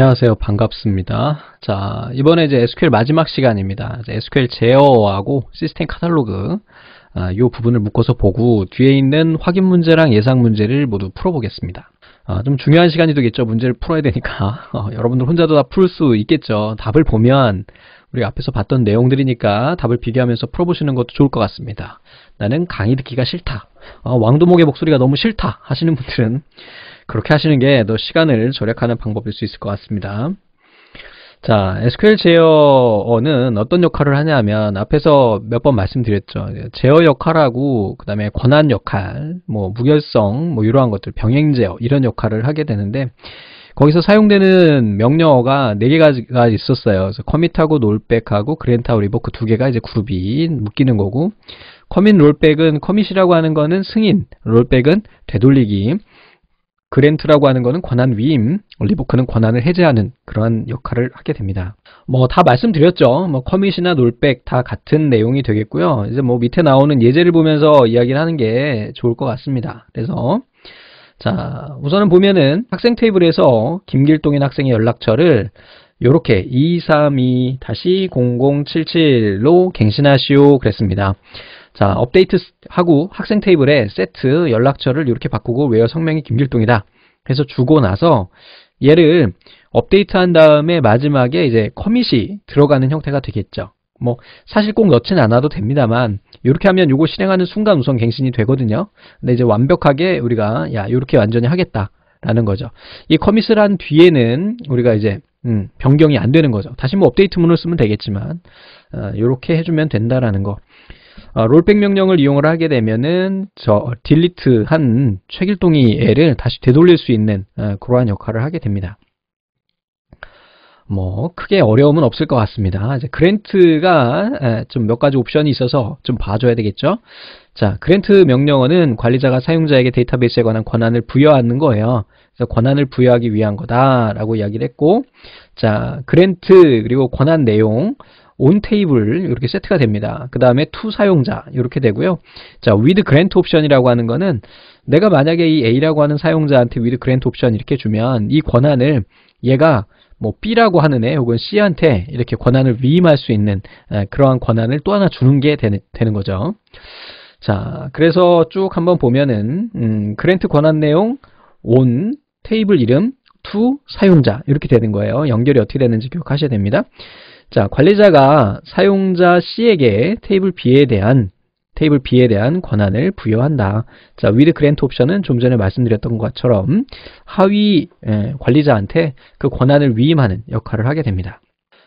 안녕하세요. 반갑습니다. 자, 이번에 이제 SQL 마지막 시간입니다. SQL 제어하고 시스템 카탈로그 아, 이 부분을 묶어서 보고 뒤에 있는 확인 문제랑 예상 문제를 모두 풀어보겠습니다. 아, 좀 중요한 시간이 되겠죠. 문제를 풀어야 되니까 어, 여러분들 혼자도 다 풀 수 있겠죠. 답을 보면 우리 앞에서 봤던 내용들이니까 답을 비교하면서 풀어보시는 것도 좋을 것 같습니다. 나는 강의 듣기가 싫다. 어, 왕도목의 목소리가 너무 싫다 하시는 분들은 그렇게 하시는 게 더 시간을 절약하는 방법일 수 있을 것 같습니다. 자, SQL 제어는 어떤 역할을 하냐면 앞에서 몇 번 말씀드렸죠. 제어 역할하고 그다음에 권한 역할, 뭐 무결성, 뭐 이러한 것들, 병행 제어 이런 역할을 하게 되는데 거기서 사용되는 명령어가 4개가 있었어요. 그래서 커밋하고 롤백하고 그랜타우 리버크 2개가 이제 그룹이 묶이는 거고 커밋 롤백은 커밋이라고 하는 거는 승인, 롤백은 되돌리기, 그랜트라고 하는 거는 권한 위임, 리보크는 권한을 해제하는 그러한 역할을 하게 됩니다. 뭐 다 말씀드렸죠. 뭐 커밋이나 롤백다 같은 내용이 되겠고요. 이제 뭐 밑에 나오는 예제를 보면서 이야기를 하는 게 좋을 것 같습니다. 그래서 자, 우선은 보면은 학생 테이블에서 김길동인 학생의 연락처를 요렇게 232-0077로 갱신하시오 그랬습니다. 자, 업데이트 하고 학생 테이블에 세트 연락처를 이렇게 바꾸고 외어 성명이 김길동이다. 해서 주고 나서 얘를 업데이트한 다음에 마지막에 이제 커밋이 들어가는 형태가 되겠죠. 뭐 사실 꼭 넣진 않아도 됩니다만 이렇게 하면 이거 실행하는 순간 우선 갱신이 되거든요. 근데 이제 완벽하게 우리가 야 이렇게 완전히 하겠다라는 거죠. 이 커밋을 한 뒤에는 우리가 이제 음, 변경이 안 되는 거죠. 다시 뭐 업데이트문을 쓰면 되겠지만 이렇게 어, 해주면 된다라는 거. 어, 롤백 명령을 이용을 하게 되면은 저 딜리트한 최길동이 애를 다시 되돌릴 수 있는 어, 그러한 역할을 하게 됩니다. 뭐 크게 어려움은 없을 것 같습니다. 이제 그랜트가 좀 몇 가지 옵션이 있어서 좀 봐줘야 되겠죠. 자, 그랜트 명령어는 관리자가 사용자에게 데이터베이스에 관한 권한을 부여하는 거예요. 그래서 권한을 부여하기 위한 거다라고 이야기를 했고, 자, 그랜트 그리고 권한 내용 온 테이블 이렇게 세트가 됩니다. 그 다음에 투 사용자 이렇게 되고요. 자, 위드 그랜트 옵션이라고 하는 거는 내가 만약에 이 A라고 하는 사용자한테 위드 그랜트 옵션 이렇게 주면 이 권한을 얘가 뭐 B라고 하는 애 혹은 C한테 이렇게 권한을 위임할 수 있는 그러한 권한을 또 하나 주는 게 되는, 되는 거죠. 자, 그래서 쭉 한번 보면은 음, 그랜트 권한 내용 on 테이블 이름 to 사용자 이렇게 되는 거예요. 연결이 어떻게 되는지 기억하셔야 됩니다. 자, 관리자가 사용자 C에게 테이블 B에 대한 테이블 B에 대한 권한을 부여한다. 자, with grant 옵션은 좀 전에 말씀드렸던 것처럼 하위 예, 관리자한테 그 권한을 위임하는 역할을 하게 됩니다.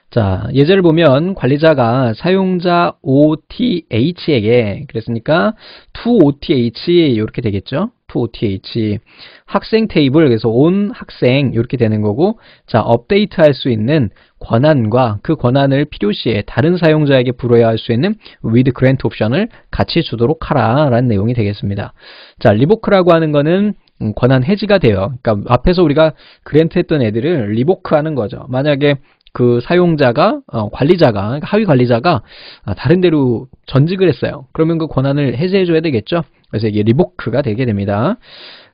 자, 예제를 보면 관리자가 사용자 OTH에게 그랬으니까 t OTH 이렇게 되겠죠. F5TH 학생 테이블 그래서 온 학생 이렇게 되는 거고 자 업데이트할 수 있는 권한과 그 권한을 필요시에 다른 사용자에게 부여야 할 수 있는 with grant 옵션을 같이 주도록 하라 라는 내용이 되겠습니다. 자 리보크라고 하는 거는 음, 권한 해지가 돼요. 그러니까 앞에서 우리가 그랜트 했던 애들을 리보크 하는 거죠. 만약에 그 사용자가 어, 관리자가 그러니까 하위 관리자가 아, 다른 데로 전직을 했어요. 그러면 그 권한을 해제해 줘야 되겠죠. 그래서 이게 리보크가 되게 됩니다.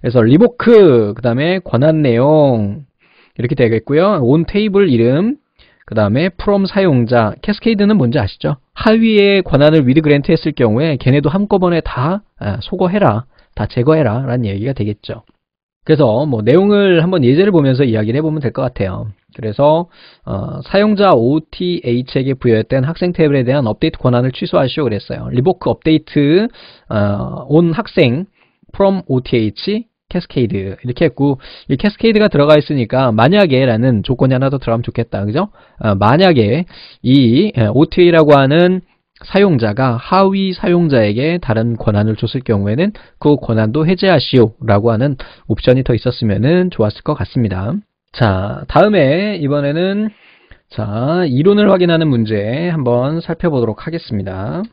그래서 리보크 그다음에 권한 내용 이렇게 되겠고요. 온 테이블 이름 그 다음에 프롬 사용자 캐스케이드는 뭔지 아시죠? 하위의 권한을 위드 그랜트 했을 경우에 걔네도 한꺼번에 다 아, 소거해라 다 제거해라 라는 얘기가 되겠죠 그래서 뭐 내용을 한번 예제를 보면서 이야기를 해보면 될 것 같아요 그래서 어, 사용자 OTH에게 부여했던 학생 테이블에 대한 업데이트 권한을 취소하시오 그랬어요. 리보크 업데이트 어, 온 학생 from OTH 캐스케이드 이렇게 했고 이 캐스케이드가 들어가 있으니까 만약에 라는 조건이 하나 더 들어가면 좋겠다 그죠 어, 만약에 이 어, OTA라고 하는 사용자가 하위 사용자에게 다른 권한을 줬을 경우에는 그 권한도 해제하시오 라고 하는 옵션이 더 있었으면 좋았을 것 같습니다 자, 다음에 이번에는 자, 이론을 확인하는 문제 한번 살펴보도록 하겠습니다.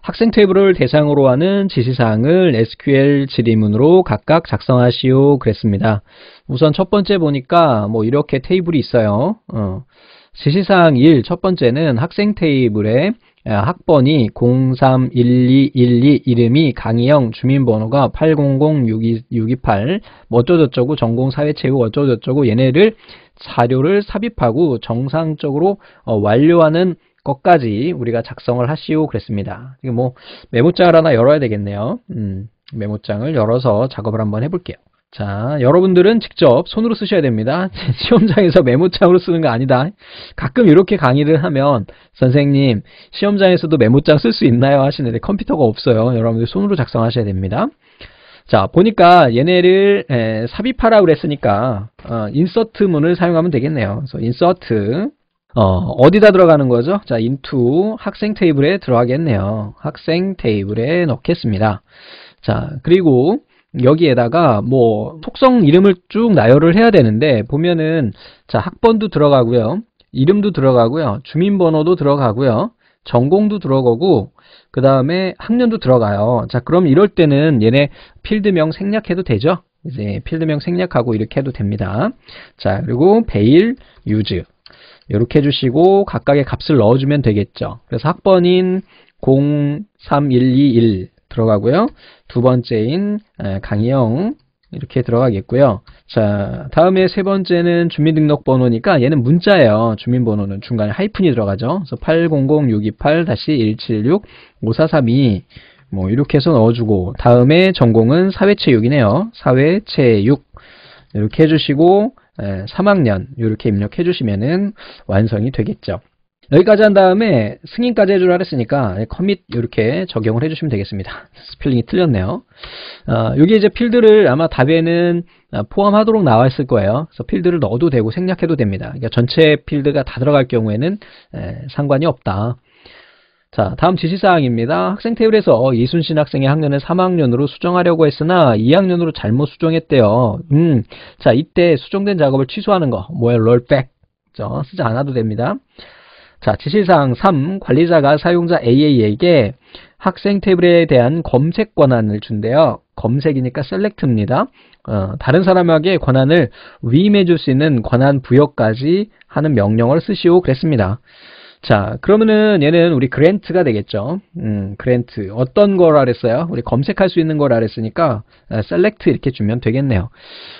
학생 테이블을 대상으로 하는 지시사항을 SQL 질의문으로 각각 작성하시오 그랬습니다. 우선 첫 번째 보니까 뭐 이렇게 테이블이 있어요. 어. 지시사항 1첫 번째는 학생 테이블에 예, 학번이 031212 이름이 강희영 주민번호가 800628 어쩌고저쩌고 전공사회체육 어쩌고저쩌고 얘네를 자료를 삽입하고 정상적으로 어, 완료하는 것까지 우리가 작성을 하시오 그랬습니다. 이게 뭐 메모장을 하나 열어야 되겠네요. 음, 메모장을 열어서 작업을 한번 해볼게요. 자, 여러분들은 직접 손으로 쓰셔야 됩니다. 시험장에서 메모장으로 쓰는 거 아니다. 가끔 이렇게 강의를 하면 선생님, 시험장에서도 메모장 쓸 수 있나요? 하시는데 컴퓨터가 없어요. 여러분들 손으로 작성하셔야 됩니다. 자, 보니까 얘네를 에, 삽입하라 그랬으니까 어, 인서트문을 사용하면 되겠네요. 그래서 인서트 어, 디다 들어가는 거죠? 자, 인투 학생 테이블에 들어가겠네요. 학생 테이블에 넣겠습니다. 자, 그리고 여기에다가 뭐 속성 이름을 쭉 나열을 해야 되는데 보면은 자 학번도 들어가고요 이름도 들어가고요 주민번호도 들어가고요 전공도 들어가고 그 다음에 학년도 들어가요 자 그럼 이럴 때는 얘네 필드명 생략해도 되죠 이제 필드명 생략하고 이렇게 해도 됩니다 자 그리고 베일 유즈 이렇게 해주시고 각각의 값을 넣어주면 되겠죠 그래서 학번인 03121 들어가고요. 두 번째인 강희영 이렇게 들어가겠고요. 자, 다음에 세 번째는 주민등록번호니까 얘는 문자예요. 주민번호는 중간에 하이픈이 들어가죠. 그래서 800628-176-5432 뭐 이렇게 해서 넣어주고 다음에 전공은 사회체육이네요. 사회체육 이렇게 해주시고 3학년 이렇게 입력해 주시면 완성이 되겠죠. 여기까지 한 다음에 승인까지 해주라 했으니까 커밋 이렇게 적용을 해주시면 되겠습니다. 스펠링이 틀렸네요. 여기 어, 이제 필드를 아마 답에는 어, 포함하도록 나와 있을 거예요. 그래서 필드를 넣어도 되고 생략해도 됩니다. 그러니까 전체 필드가 다 들어갈 경우에는 에, 상관이 없다. 자, 다음 지시사항입니다. 학생 테이블에서 이순신 학생의 학년을 3학년으로 수정하려고 했으나 2학년으로 잘못 수정했대요. 음, 자, 이때 수정된 작업을 취소하는 거, 뭐야, 롤백. 쓰지 않아도 됩니다. 자, 지시사항 3. 관리자가 사용자 AA에게 학생 테이블에 대한 검색 권한을 준대요. 검색이니까 셀렉트입니다. 어, 다른 사람에게 권한을 위임해줄 수 있는 권한 부여까지 하는 명령을 쓰시오 그랬습니다. 자, 그러면은 얘는 우리 그랜트가 되겠죠. 음, 그랜트. 어떤 걸 알았어요? 우리 검색할 수 있는 걸 알았으니까 어, 셀렉트 이렇게 주면 되겠네요.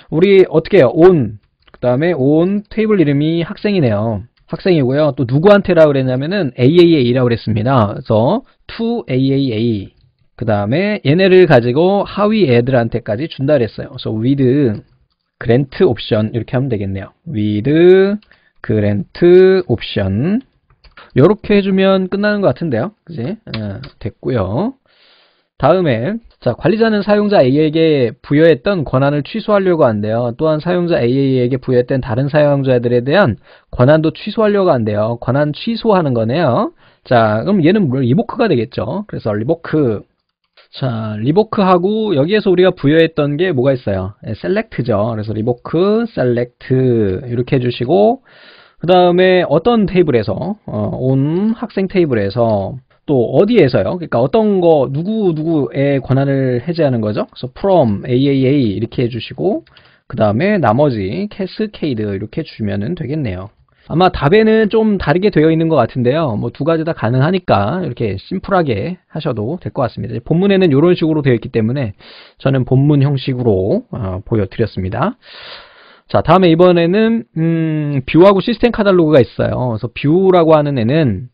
우리 어떻게 해요? 온, 그 다음에 온 테이블 이름이 학생이네요. 학생이고요. 또 누구한테라 그랬냐면은 AAA라고 그랬습니다. 그래서 to AAA 그 다음에 얘네를 가지고 하위 애들한테까지 준다 그랬어요. 그래서 with grant option 이렇게 하면 되겠네요. with grant option 이렇게 해주면 끝나는 것 같은데요. 그지? 아, 됐고요. 다음에 자 관리자는 사용자 A에게 부여했던 권한을 취소하려고 한대요. 또한 사용자 A에게 부여했던 다른 사용자들에 대한 권한도 취소하려고 한대요. 권한 취소하는 거네요. 자 그럼 얘는 리보크가 되겠죠. 그래서 리보크 자 리보크하고 여기에서 우리가 부여했던 게 뭐가 있어요. 네, 셀렉트죠. 그래서 리보크, 셀렉트 이렇게 해주시고 그 다음에 어떤 테이블에서 어, 온 학생 테이블에서 또 어디에서요? 그러니까 어떤 거 누구 누구의 권한을 해제하는 거죠? 그래서 from AAA 이렇게 해주시고 그 다음에 나머지 캐스케이드 이렇게 주면은 되겠네요. 아마 답에는 좀 다르게 되어 있는 것 같은데요. 뭐 두 가지 다 가능하니까 이렇게 심플하게 하셔도 될 것 같습니다. 본문에는 이런 식으로 되어 있기 때문에 저는 본문 형식으로 어, 보여드렸습니다. 자 다음에 이번에는 음, 뷰하고 시스템 카달로그가 있어요. 그래서 뷰라고 하는 애는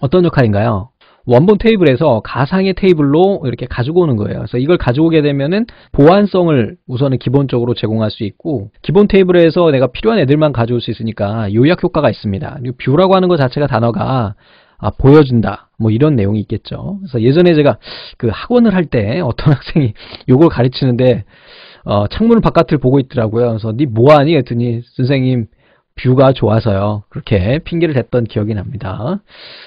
어떤 역할인가요? 원본 테이블에서 가상의 테이블로 이렇게 가지고 오는 거예요. 그래서 이걸 가져오게 되면은 보완성을 우선은 기본적으로 제공할 수 있고 기본 테이블에서 내가 필요한 애들만 가져올 수 있으니까 요약 효과가 있습니다. 그리고 뷰라고 하는 것 자체가 단어가 아, 보여준다. 뭐 이런 내용이 있겠죠. 그래서 예전에 제가 그 학원을 할 때 어떤 학생이 요걸 가르치는데 어, 창문 바깥을 보고 있더라고요. 그래서 니 뭐하니? 했더니 선생님 뷰가 좋아서요. 그렇게 핑계를 댔던 기억이 납니다.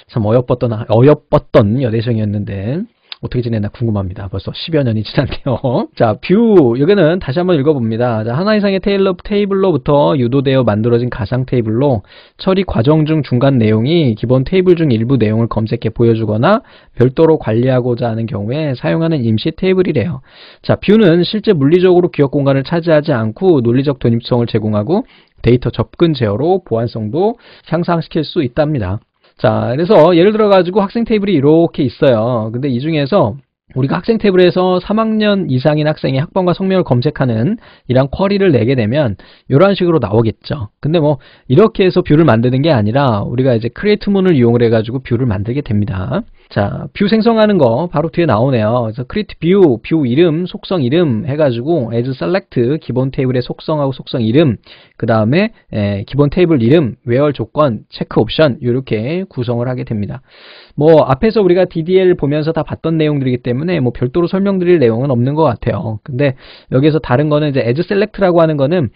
참 어여뻤던, 어여뻤던 여대생이었는데 어떻게 지냈나 궁금합니다. 벌써 10여 년이 지났네요. 자, 뷰. 여기는 다시 한번 읽어봅니다. 자, 하나 이상의 테일러, 테이블로부터 유도되어 만들어진 가상 테이블로 처리 과정 중 중간 내용이 기본 테이블 중 일부 내용을 검색해 보여주거나 별도로 관리하고자 하는 경우에 사용하는 임시 테이블이래요. 자, 뷰는 실제 물리적으로 기억 공간을 차지하지 않고 논리적 독립성을 제공하고 데이터 접근 제어로 보안성도 향상시킬 수 있답니다. 자, 그래서 예를 들어 가지고 학생 테이블이 이렇게 있어요. 근데 이 중에서 우리가 학생 탭에서 3학년 이상인 학생의 학번과 성명을 검색하는 이런 쿼리를 내게 되면 이런 식으로 나오겠죠. 근데 뭐 이렇게 해서 뷰를 만드는 게 아니라 우리가 이제 크리에이트 문을 이용을 해가지고 뷰를 만들게 됩니다. 자, 뷰 생성하는 거 바로 뒤에 나오네요. 그래서 크리에이트 뷰, 뷰 이름, 속성 이름 해가지고 as select 기본 테이블의 속성하고 속성 이름 그 다음에 예, 기본 테이블 이름, 외열 조건, 체크 옵션 이렇게 구성을 하게 됩니다. 뭐 앞에서 우리가 DDL 보면서 다 봤던 내용들이기 때문에 뭐 별도로 설명드릴 내용은 없는 것 같아요. 근데 여기에서 다른 거는 이제 as select라고 하는 거는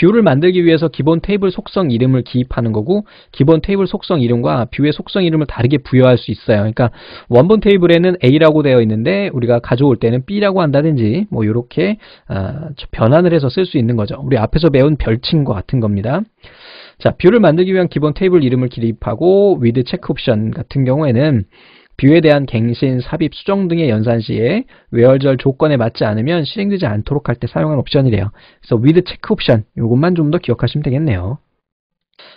뷰를 만들기 위해서 기본 테이블 속성 이름을 기입하는 거고 기본 테이블 속성 이름과 뷰의 속성 이름을 다르게 부여할 수 있어요. 그러니까 원본 테이블에는 A라고 되어 있는데 우리가 가져올 때는 B라고 한다든지 뭐 이렇게 아, 변환을 해서 쓸 수 있는 거죠. 우리 앞에서 배운 별칭과 같은 겁니다. 자, 뷰를 만들기 위한 기본 테이블 이름을 기입하고 위드 체크 옵션 같은 경우에는 뷰에 대한 갱신, 삽입, 수정 등의 연산 시에 외열절 조건에 맞지 않으면 실행되지 않도록 할 때 사용한 옵션이래요. 그래서 위드 체크 옵션 이것만 좀 더 기억하시면 되겠네요.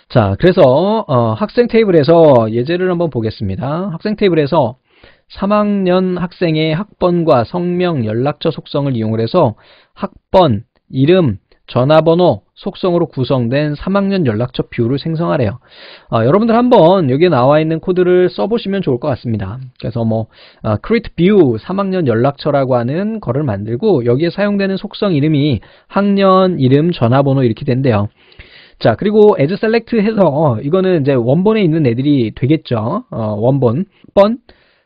자, 그래서 어, 학생 테이블에서 예제를 한번 보겠습니다. 학생 테이블에서 3학년 학생의 학번과 성명, 연락처 속성을 이용 해서 학번, 이름, 전화번호 속성으로 구성된 3학년 연락처 뷰를 생성하래요. 아, 여러분들 한번 여기에 나와 있는 코드를 써보시면 좋을 것 같습니다. 그래서 뭐 아, create view 3학년 연락처라고 하는 거를 만들고 여기에 사용되는 속성 이름이 학년 이름 전화번호 이렇게 된대요. 자 그리고 as select 해서 어, 이거는 이제 원본에 있는 애들이 되겠죠. 어, 원본 번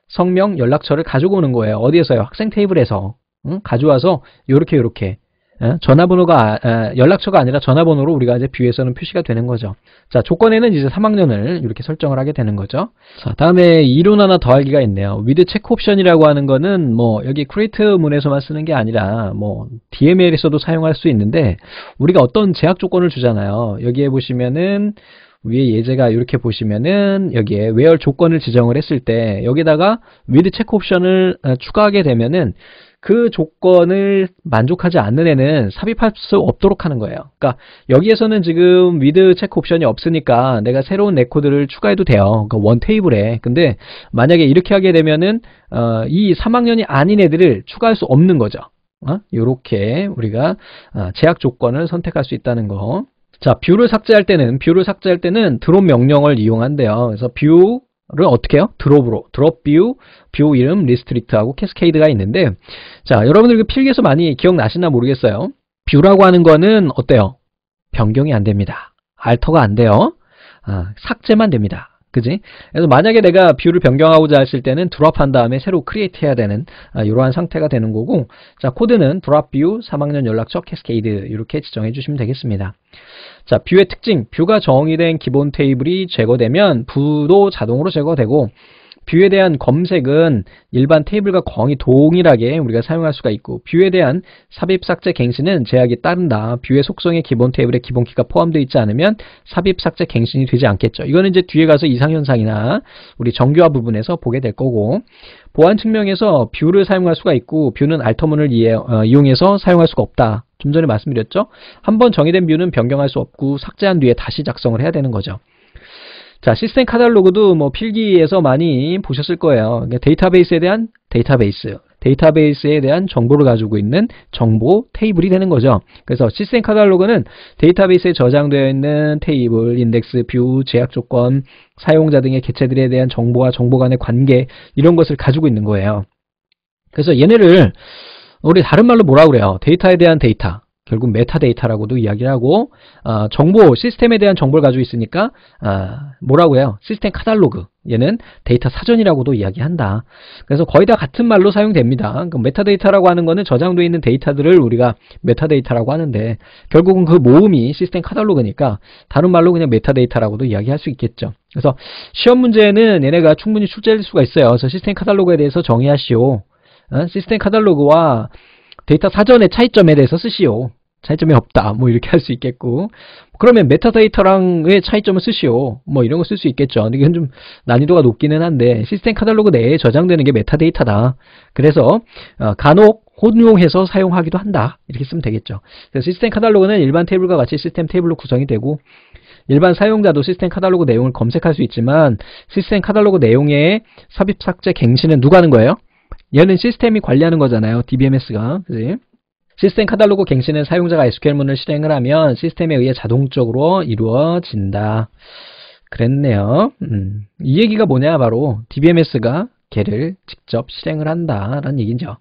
성명 연락처를 가져오는 거예요. 어디에서요? 학생 테이블에서 응? 가져와서 요렇게 요렇게 예? 전화번호가 아, 아, 연락처가 아니라 전화번호로 우리가 이제 뷰에서는 표시가 되는 거죠. 자 조건에는 이제 3학년을 이렇게 설정을 하게 되는 거죠. 자 다음에 이론 하나 더하기가 있네요. 위드 체크 옵션이라고 하는 거는 뭐 여기 크리에이트 문에서만 쓰는 게 아니라 뭐 DML에서도 사용할 수 있는데 우리가 어떤 제약 조건을 주잖아요. 여기에 보시면은 위에 예제가 이렇게 보시면은 여기에 외열 조건을 지정을 했을 때 여기다가 위드 체크 옵션을 어, 추가하게 되면은 그 조건을 만족하지 않는 애는 삽입할 수 없도록 하는 거예요. 그러니까 여기에서는 지금 위드 체크 옵션이 없으니까 내가 새로운 레코드를 추가해도 돼요. 그러니까 원 테이블에. 근데 만약에 이렇게 하게 되면은 어, 이 3학년이 아닌 애들을 추가할 수 없는 거죠. 이렇게 어? 우리가 어, 제약 조건을 선택할 수 있다는 거. 자, 뷰를 삭제할 때는 뷰를 삭제할 때는 드롭 명령을 이용한대요. 그래서 뷰를 어떻게 해요? 드롭으로. 드롭 뷰, 뷰 이름, 리스트릭트하고 캐스케이드가 있는데 자, 여러분들 그 필기에서 많이 기억나시나 모르겠어요. 뷰라고 하는 거는 어때요? 변경이 안 됩니다. 알터가 안 돼요. 아, 삭제만 됩니다. 그지? 그래서 만약에 내가 뷰를 변경하고자 했을 때는 드랍한 다음에 새로 크리에이트 해야 되는 아, 이러한 상태가 되는 거고 자 코드는 드랍 뷰, 3학년 연락처, 캐스케이드 이렇게 지정해 주시면 되겠습니다. 자 뷰의 특징, 뷰가 정의된 기본 테이블이 제거되면 부도 자동으로 제거되고 뷰에 대한 검색은 일반 테이블과 광이 동일하게 우리가 사용할 수가 있고 뷰에 대한 삽입 삭제 갱신은 제약이 따른다. 뷰의 속성에 기본 테이블에 기본 키가 포함되어 있지 않으면 삽입 삭제 갱신이 되지 않겠죠. 이거는 이제 뒤에 가서 이상현상이나 우리 정교화 부분에서 보게 될 거고 보안 측면에서 뷰를 사용할 수가 있고 뷰는 알터문을 어, 이용해서 사용할 수가 없다. 좀 전에 말씀드렸죠? 한번 정의된 뷰는 변경할 수 없고 삭제한 뒤에 다시 작성을 해야 되는 거죠. 자, 시스템 카탈로그도 뭐 필기에서 많이 보셨을 거예요. 그러니까 데이터베이스에 대한 데이터베이스, 데이터베이스에 대한 정보를 가지고 있는 정보 테이블이 되는 거죠. 그래서 시스템 카탈로그는 데이터베이스에 저장되어 있는 테이블, 인덱스, 뷰, 제약 조건, 사용자 등의 개체들에 대한 정보와 정보 간의 관계 이런 것을 가지고 있는 거예요. 그래서 얘네를 우리 다른 말로 뭐라 그래요? 데이터에 대한 데이터, 결국 메타데이터라고도 이야기를 하고 어, 정보 시스템에 대한 정보를 가지고 있으니까 어, 뭐라고 해요? 시스템 카탈로그 얘는 데이터 사전이라고도 이야기한다. 그래서 거의 다 같은 말로 사용됩니다. 그 메타데이터라고 하는 거는 저장돼 있는 데이터들을 우리가 메타데이터라고 하는데 결국은 그 모음이 시스템 카탈로그니까 다른 말로 그냥 메타데이터라고도 이야기할 수 있겠죠. 그래서 시험 문제는 얘네가 충분히 출제될 수가 있어요. 그래서 시스템 카탈로그에 대해서 정의하시오. 어? 시스템 카탈로그와 데이터 사전의 차이점에 대해서 쓰시오. 차이점이 없다. 뭐 이렇게 할 수 있겠고. 그러면 메타데이터랑의 차이점을 쓰시오. 뭐 이런 거 쓸 수 있겠죠. 이건 좀 난이도가 높기는 한데 시스템 카탈로그 내에 저장되는 게 메타데이터다. 그래서 어, 간혹 혼용해서 사용하기도 한다. 이렇게 쓰면 되겠죠. 시스템 카탈로그는 일반 테이블과 같이 시스템 테이블로 구성이 되고 일반 사용자도 시스템 카탈로그 내용을 검색할 수 있지만 시스템 카탈로그 내용에 삽입 삭제 갱신은 누가 하는 거예요? 얘는 시스템이 관리하는 거잖아요. DBMS가. 그치? 시스템 카탈로그 갱신은 사용자가 SQL문을 실행을 하면 시스템에 의해 자동적으로 이루어진다. 그랬네요. 음. 이 얘기가 뭐냐 바로 DBMS가 걔를 직접 실행을 한다라는 얘기죠.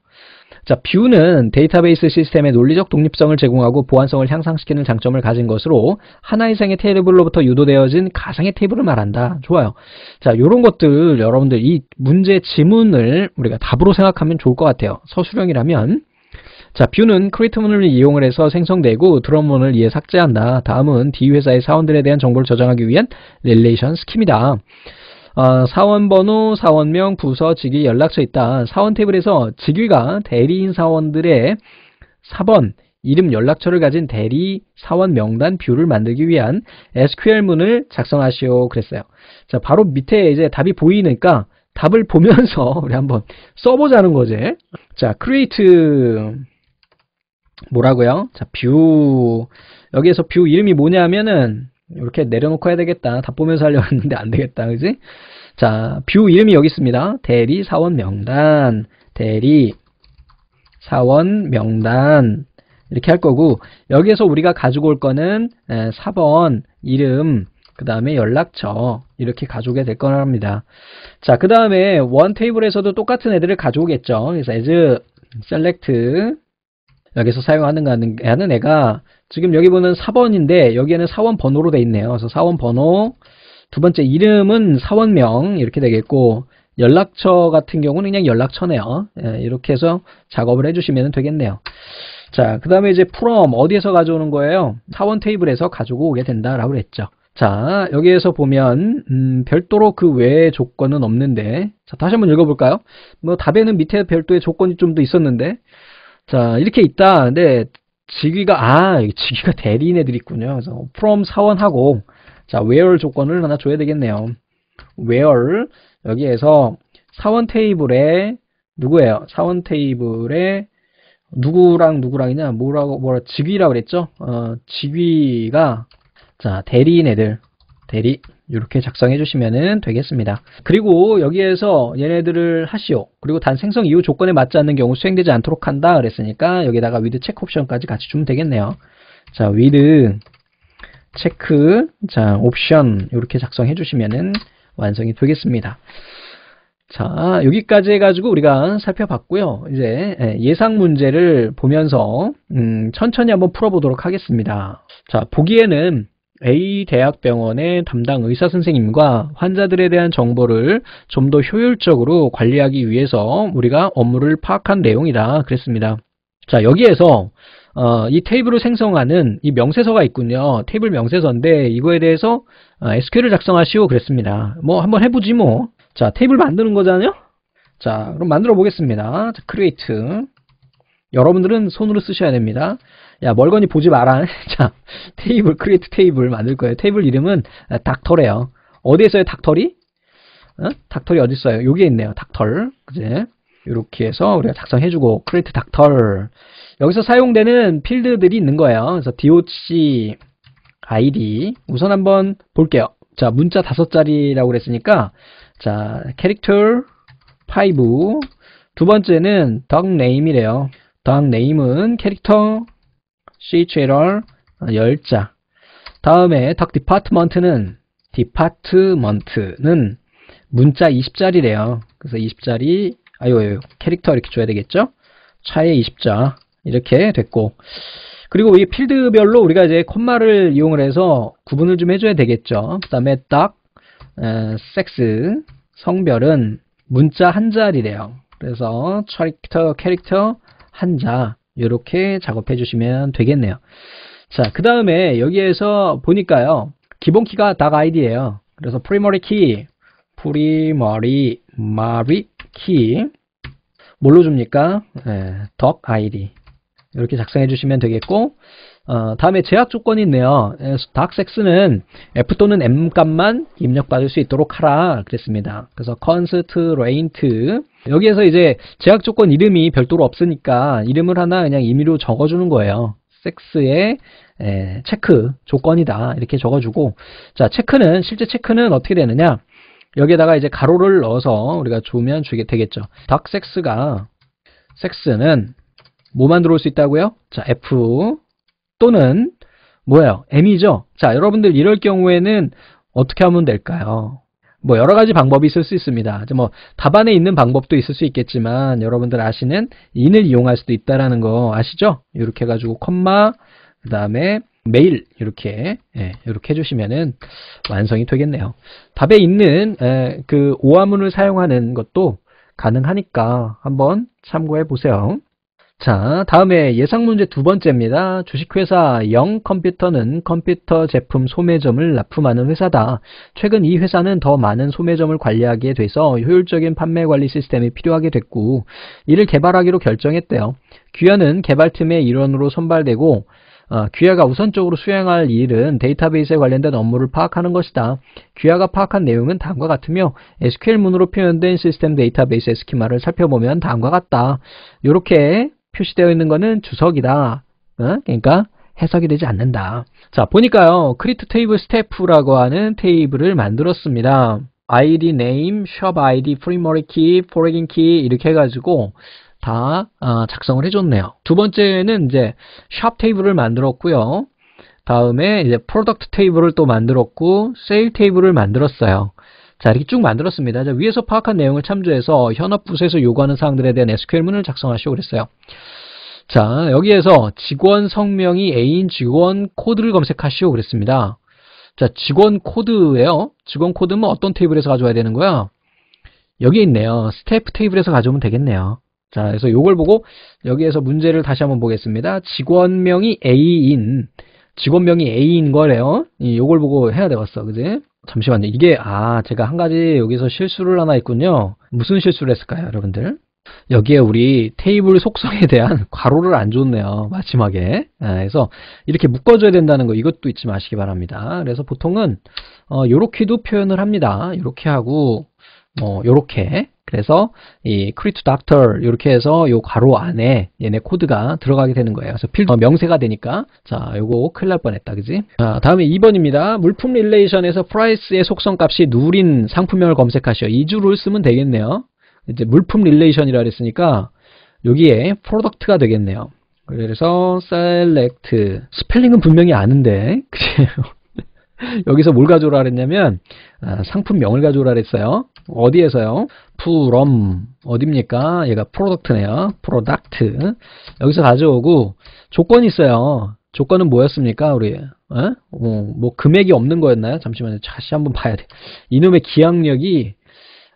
자, 뷰는 데이터베이스 시스템의 논리적 독립성을 제공하고 보안성을 향상시키는 장점을 가진 것으로 하나 이상의 테이블로부터 유도되어진 가상의 테이블을 말한다. 좋아요. 자, 요런 것들 여러분들 이 문제 지문을 우리가 답으로 생각하면 좋을 것 같아요. 서술형이라면 자, 뷰는 크리트문을 이용을 해서 생성되고 드럼문을 이에 삭제한다. 다음은 D 회사의 사원들에 대한 정보를 저장하기 위한 릴레이션 스킴이다. 어, 사원 번호, 사원명, 부서, 직위, 연락처 있다. 사원 탭에서 직위가 대리인 사원들의 4번 이름 연락처를 가진 대리 사원 명단 뷰를 만들기 위한 SQL문을 작성하시오 그랬어요. 자, 바로 밑에 이제 답이 보이니까 답을 보면서 우리 한번 써보자는 거지. 자, create 뭐라고요? 자, 뷰 여기에서 뷰 이름이 뭐냐면은 이렇게 내려놓고 해야 되겠다. 다 보면서 하려고 했는데 안 되겠다. 그지? 자, 뷰 이름이 여기 있습니다. 대리 사원 명단. 대리 사원 명단. 이렇게 할 거고, 여기에서 우리가 가지고 올 거는 4번 이름, 그 다음에 연락처. 이렇게 가져오게 될 거랍니다. 자, 그 다음에 원 테이블에서도 똑같은 애들을 가져오겠죠. 그래서 as select 여기서 사용하는 하는 애가 지금 여기 보면 4번인데 여기에는 사원 번호로 돼 있네요. 그래서 사원 번호, 두 번째 이름은 사원명 이렇게 되겠고 연락처 같은 경우는 그냥 연락처네요. 예, 이렇게 해서 작업을 해주시면 되겠네요. 자, 그 다음에 이제 from 어디에서 가져오는 거예요? 사원 테이블에서 가지고 오게 된다라고 했죠 자, 여기에서 보면 음, 별도로 그 외의 조건은 없는데 자, 다시 한번 읽어볼까요? 뭐 답에는 밑에 별도의 조건이 좀 더 있었는데 자, 이렇게 있다. 근데 직위가 아 직위가 대리인 애들이 있군요. 그래서 from 사원하고 자 where 조건을 하나 줘야 되겠네요. where 여기에서 사원 테이블에 누구예요? 사원 테이블에 누구랑 누구랑이냐? 뭐라고 뭐라 직위라 고 그랬죠? 어 직위가 자 대리인 애들 대리 이렇게 작성해 주시면 되겠습니다. 그리고 여기에서 얘네들을 하시오. 그리고 단 생성 이후 조건에 맞지 않는 경우 수행되지 않도록 한다 그랬으니까 여기다가 위드 체크 옵션까지 같이 주면 되겠네요. 자, 위드 체크 자, 옵션 이렇게 작성해 주시면 완성이 되겠습니다. 자, 여기까지 해가지고 우리가 살펴봤고요. 이제 예, 예상 문제를 보면서 음, 천천히 한번 풀어보도록 하겠습니다. 자, 보기에는 A 대학병원의 담당 의사 선생님과 환자들에 대한 정보를 좀 더 효율적으로 관리하기 위해서 우리가 업무를 파악한 내용이다 그랬습니다. 자 여기에서 어, 이 테이블을 생성하는 이 명세서가 있군요. 테이블 명세서인데 이거에 대해서 어, SQL을 작성하시오 그랬습니다. 뭐 한번 해보지 뭐. 자 테이블 만드는 거잖아요. 자 그럼 만들어 보겠습니다. 자, create 여러분들은 손으로 쓰셔야 됩니다. 야 멀건이 보지 마라. 자 테이블 크리에이트 테이블 만들 거예요. 테이블 이름은 아, 닥터래요. 어디에 서어요 닥터리? 어? 닥터리 어디 있어요? 여기에 있네요. 닥털 그제 이렇게 해서 우리가 작성해주고 크리에이트 닥털 여기서 사용되는 필드들이 있는 거예요. 그래서 doc id 우선 한번 볼게요. 자 문자 다섯 자리라고 그랬으니까 자 캐릭터 5두 번째는 덕 네임이래요. 다음 네임은 캐릭터 c h l 1열자 다음에 닥 디파트먼트는 디파트먼트는 문자 2 0자리래요 그래서 2 0자리 아유, 아유 캐릭터 이렇게 줘야 되겠죠 차에 20자 이렇게 됐고 그리고 이 필드별로 우리가 이제 콤마를 이용을 해서 구분을 좀 해줘야 되겠죠 그 다음에 딱 섹스 성별은 문자 한 자리래요 그래서 캐릭터 캐릭터 한자 이렇게 작업해 주시면 되겠네요. 자, 그 다음에 여기에서 보니까요. 기본키가 닥아이디에요 그래서 프리머리 키 프리머리 마리 키 뭘로 줍니까? 예, 덕 아이디 이렇게 작성해 주시면 되겠고 어, 다음에 제약 조건이 있네요. 닥섹스는 F 또는 M 값만 입력받을 수 있도록 하라 그랬습니다. 그래서 constraint 여기에서 이제 제약 조건 이름이 별도로 없으니까 이름을 하나 그냥 임의로 적어주는 거예요. 섹스의 에, 체크 조건이다 이렇게 적어주고 자 체크는 실제 체크는 어떻게 되느냐 여기에다가 이제 가로를 넣어서 우리가 주면 주게 되겠죠. 닥섹스가 섹스는 뭐만 들어올 수 있다고요? 자 F 또는 뭐예요? M이죠? 자, 여러분들 이럴 경우에는 어떻게 하면 될까요? 뭐 여러 가지 방법이 있을 수 있습니다. 뭐 답안에 있는 방법도 있을 수 있겠지만 여러분들 아시는 인을 이용할 수도 있다라는 거 아시죠? 이렇게 해가지고 콤마 그 다음에 매일 이렇게 예, 이렇게 해주시면은 완성이 되겠네요. 답에 있는 예, 그 오화문을 사용하는 것도 가능하니까 한번 참고해 보세요. 자, 다음에 예상 문제 두 번째입니다. 주식회사 영 컴퓨터는 컴퓨터 제품 소매점을 납품하는 회사다. 최근 이 회사는 더 많은 소매점을 관리하게 돼서 효율적인 판매 관리 시스템이 필요하게 됐고 이를 개발하기로 결정했대요. 규현는 개발팀의 일원으로 선발되고 어, 귀하가 우선적으로 수행할 일은 데이터베이스에 관련된 업무를 파악하는 것이다. 귀하가 파악한 내용은 다음과 같으며 SQL 문으로 표현된 시스템 데이터베이스의 스키마를 살펴보면 다음과 같다. 이렇게 표시되어 있는 거는 주석이다. 어? 그러니까 해석이 되지 않는다. 자, 보니까요. 크리트 테이블 스태프라고 하는 테이블을 만들었습니다. id name, shop id, primary key, foreign key 이렇게 해가지고 다 아, 작성을 해줬네요. 두 번째는 이제 shop 테이블을 만들었고요. 다음에 이제 product 테이블을 또 만들었고 sale 테이블을 만들었어요. 자 이렇게 쭉 만들었습니다. 자, 위에서 파악한 내용을 참조해서 현업 부서에서 요구하는 사항들에 대한 SQL문을 작성하시고 그랬어요. 자 여기에서 직원 성명이 A인 직원 코드를 검색하시오 그랬습니다. 자 직원 코드예요. 직원 코드는 어떤 테이블에서 가져와야 되는 거야? 여기 있네요. 스태프 테이블에서 가져오면 되겠네요. 자 그래서 이걸 보고 여기에서 문제를 다시 한번 보겠습니다. 직원명이 A인 직원명이 A인 거래요. 이걸 보고 해야 되겠어. 그지? 잠시만요. 이게 아 제가 한 가지 여기서 실수를 하나 했군요. 무슨 실수를 했을까요, 여러분들? 여기에 우리 테이블 속성에 대한 괄호를 안 줬네요. 마지막에. 아, 그래서 이렇게 묶어줘야 된다는 거 이것도 잊지 마시기 바랍니다. 그래서 보통은 이렇게도 어, 표현을 합니다. 이렇게 하고 어, 요렇게 그래서 이크리트 닥터 이렇게 해서 요 괄호 안에 얘네 코드가 들어가게 되는 거예요. 그래서 필드 어, 명세가 되니까 자 요거 큰일 날 뻔했다 그지? 자 다음에 2번입니다. 물품 릴레이션에서 프라이스의 속성값이 누린 상품명을 검색하시오. 이주를 쓰면 되겠네요. 이제 물품 릴레이션이라 그랬으니까 여기에 프로덕트가 되겠네요. 그래서 select 스펠링은 분명히 아는데 그치 여기서 뭘 가져오라 그랬냐면 아, 상품명을 가져오라 그랬어요. 어디에서요? f r 어딥니까? 얘가 프로덕트네요. 프로덕트 여기서 가져오고 조건이 있어요. 조건은 뭐였습니까? 우리 어, 뭐, 뭐 금액이 없는 거였나요? 잠시만요. 다시 한번 봐야 돼. 이놈의 기억력이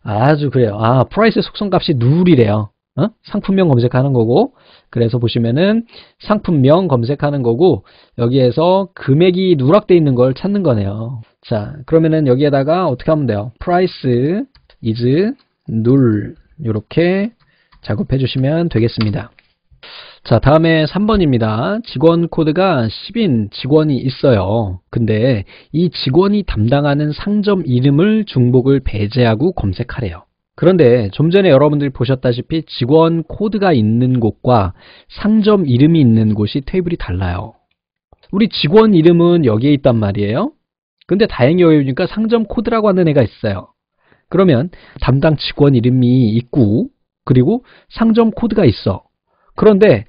아주 그래요. 아 프라이스 속성값이 누리래요. 어? 상품명 검색하는 거고 그래서 보시면은 상품명 검색하는 거고 여기에서 금액이 누락돼 있는 걸 찾는 거네요 자 그러면은 여기에다가 어떻게 하면 돼요 price is null 이렇게 작업해 주시면 되겠습니다 자 다음에 3번입니다 직원 코드가 10인 직원이 있어요 근데 이 직원이 담당하는 상점 이름을 중복을 배제하고 검색하래요 그런데 좀 전에 여러분들이 보셨다시피 직원 코드가 있는 곳과 상점 이름이 있는 곳이 테이블이 달라요. 우리 직원 이름은 여기에 있단 말이에요. 근데 다행히 여기니까 상점 코드라고 하는 애가 있어요. 그러면 담당 직원 이름이 있고 그리고 상점 코드가 있어. 그런데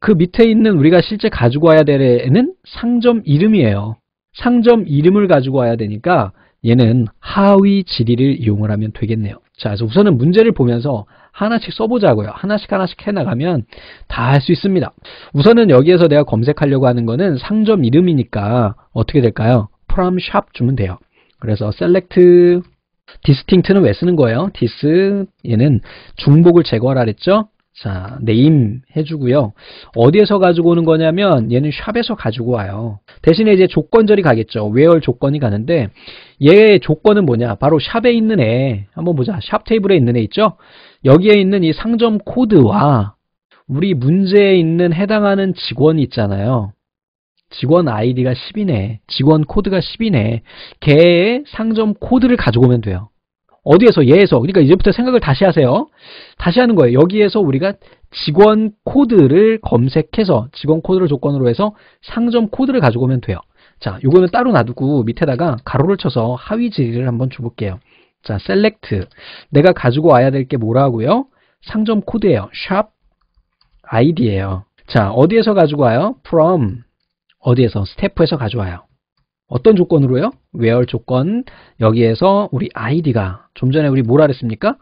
그 밑에 있는 우리가 실제 가지고 와야 될 애는 상점 이름이에요. 상점 이름을 가지고 와야 되니까 얘는 하위 지리를 이용을 하면 되겠네요. 자, 그래서 우선은 문제를 보면서 하나씩 써보자고요. 하나씩 하나씩 해나가면 다 할 수 있습니다. 우선은 여기에서 내가 검색하려고 하는 거는 상점 이름이니까 어떻게 될까요? from shop 주면 돼요. 그래서 select distinct는 왜 쓰는 거예요? dis 얘는 중복을 제거하라 그랬죠? 자, 네임 해주고요. 어디에서 가지고 오는 거냐면 얘는 샵에서 가지고 와요. 대신에 이제 조건절이 가겠죠. 웨얼 조건이 가는데 얘의 조건은 뭐냐? 바로 샵에 있는 애 한번 보자. 샵 테이블에 있는 애 있죠? 여기에 있는 이 상점 코드와 우리 문제에 있는 해당하는 직원이 있잖아요. 직원 아이디가 10이네. 직원 코드가 10이네. 걔의 상점 코드를 가져 오면 돼요. 어디에서 얘에서 그러니까 이제부터 생각을 다시 하세요. 다시 하는 거예요. 여기에서 우리가 직원 코드를 검색해서 직원 코드를 조건으로 해서 상점 코드를 가지고 오면 돼요. 자, 이거는 따로 놔두고 밑에다가 가로를 쳐서 하위 지리를 한번 줘볼게요. 자, 셀렉트 내가 가지고 와야 될 게 뭐라고요? 상점 코드예요. 샵 아이디예요. 자, 어디에서 가지고 와요? from 어디에서 스태프에서 가져와요. 어떤 조건으로요? where 조건 여기에서 우리 아이디가 좀 전에 우리 뭐라 그랬습니까?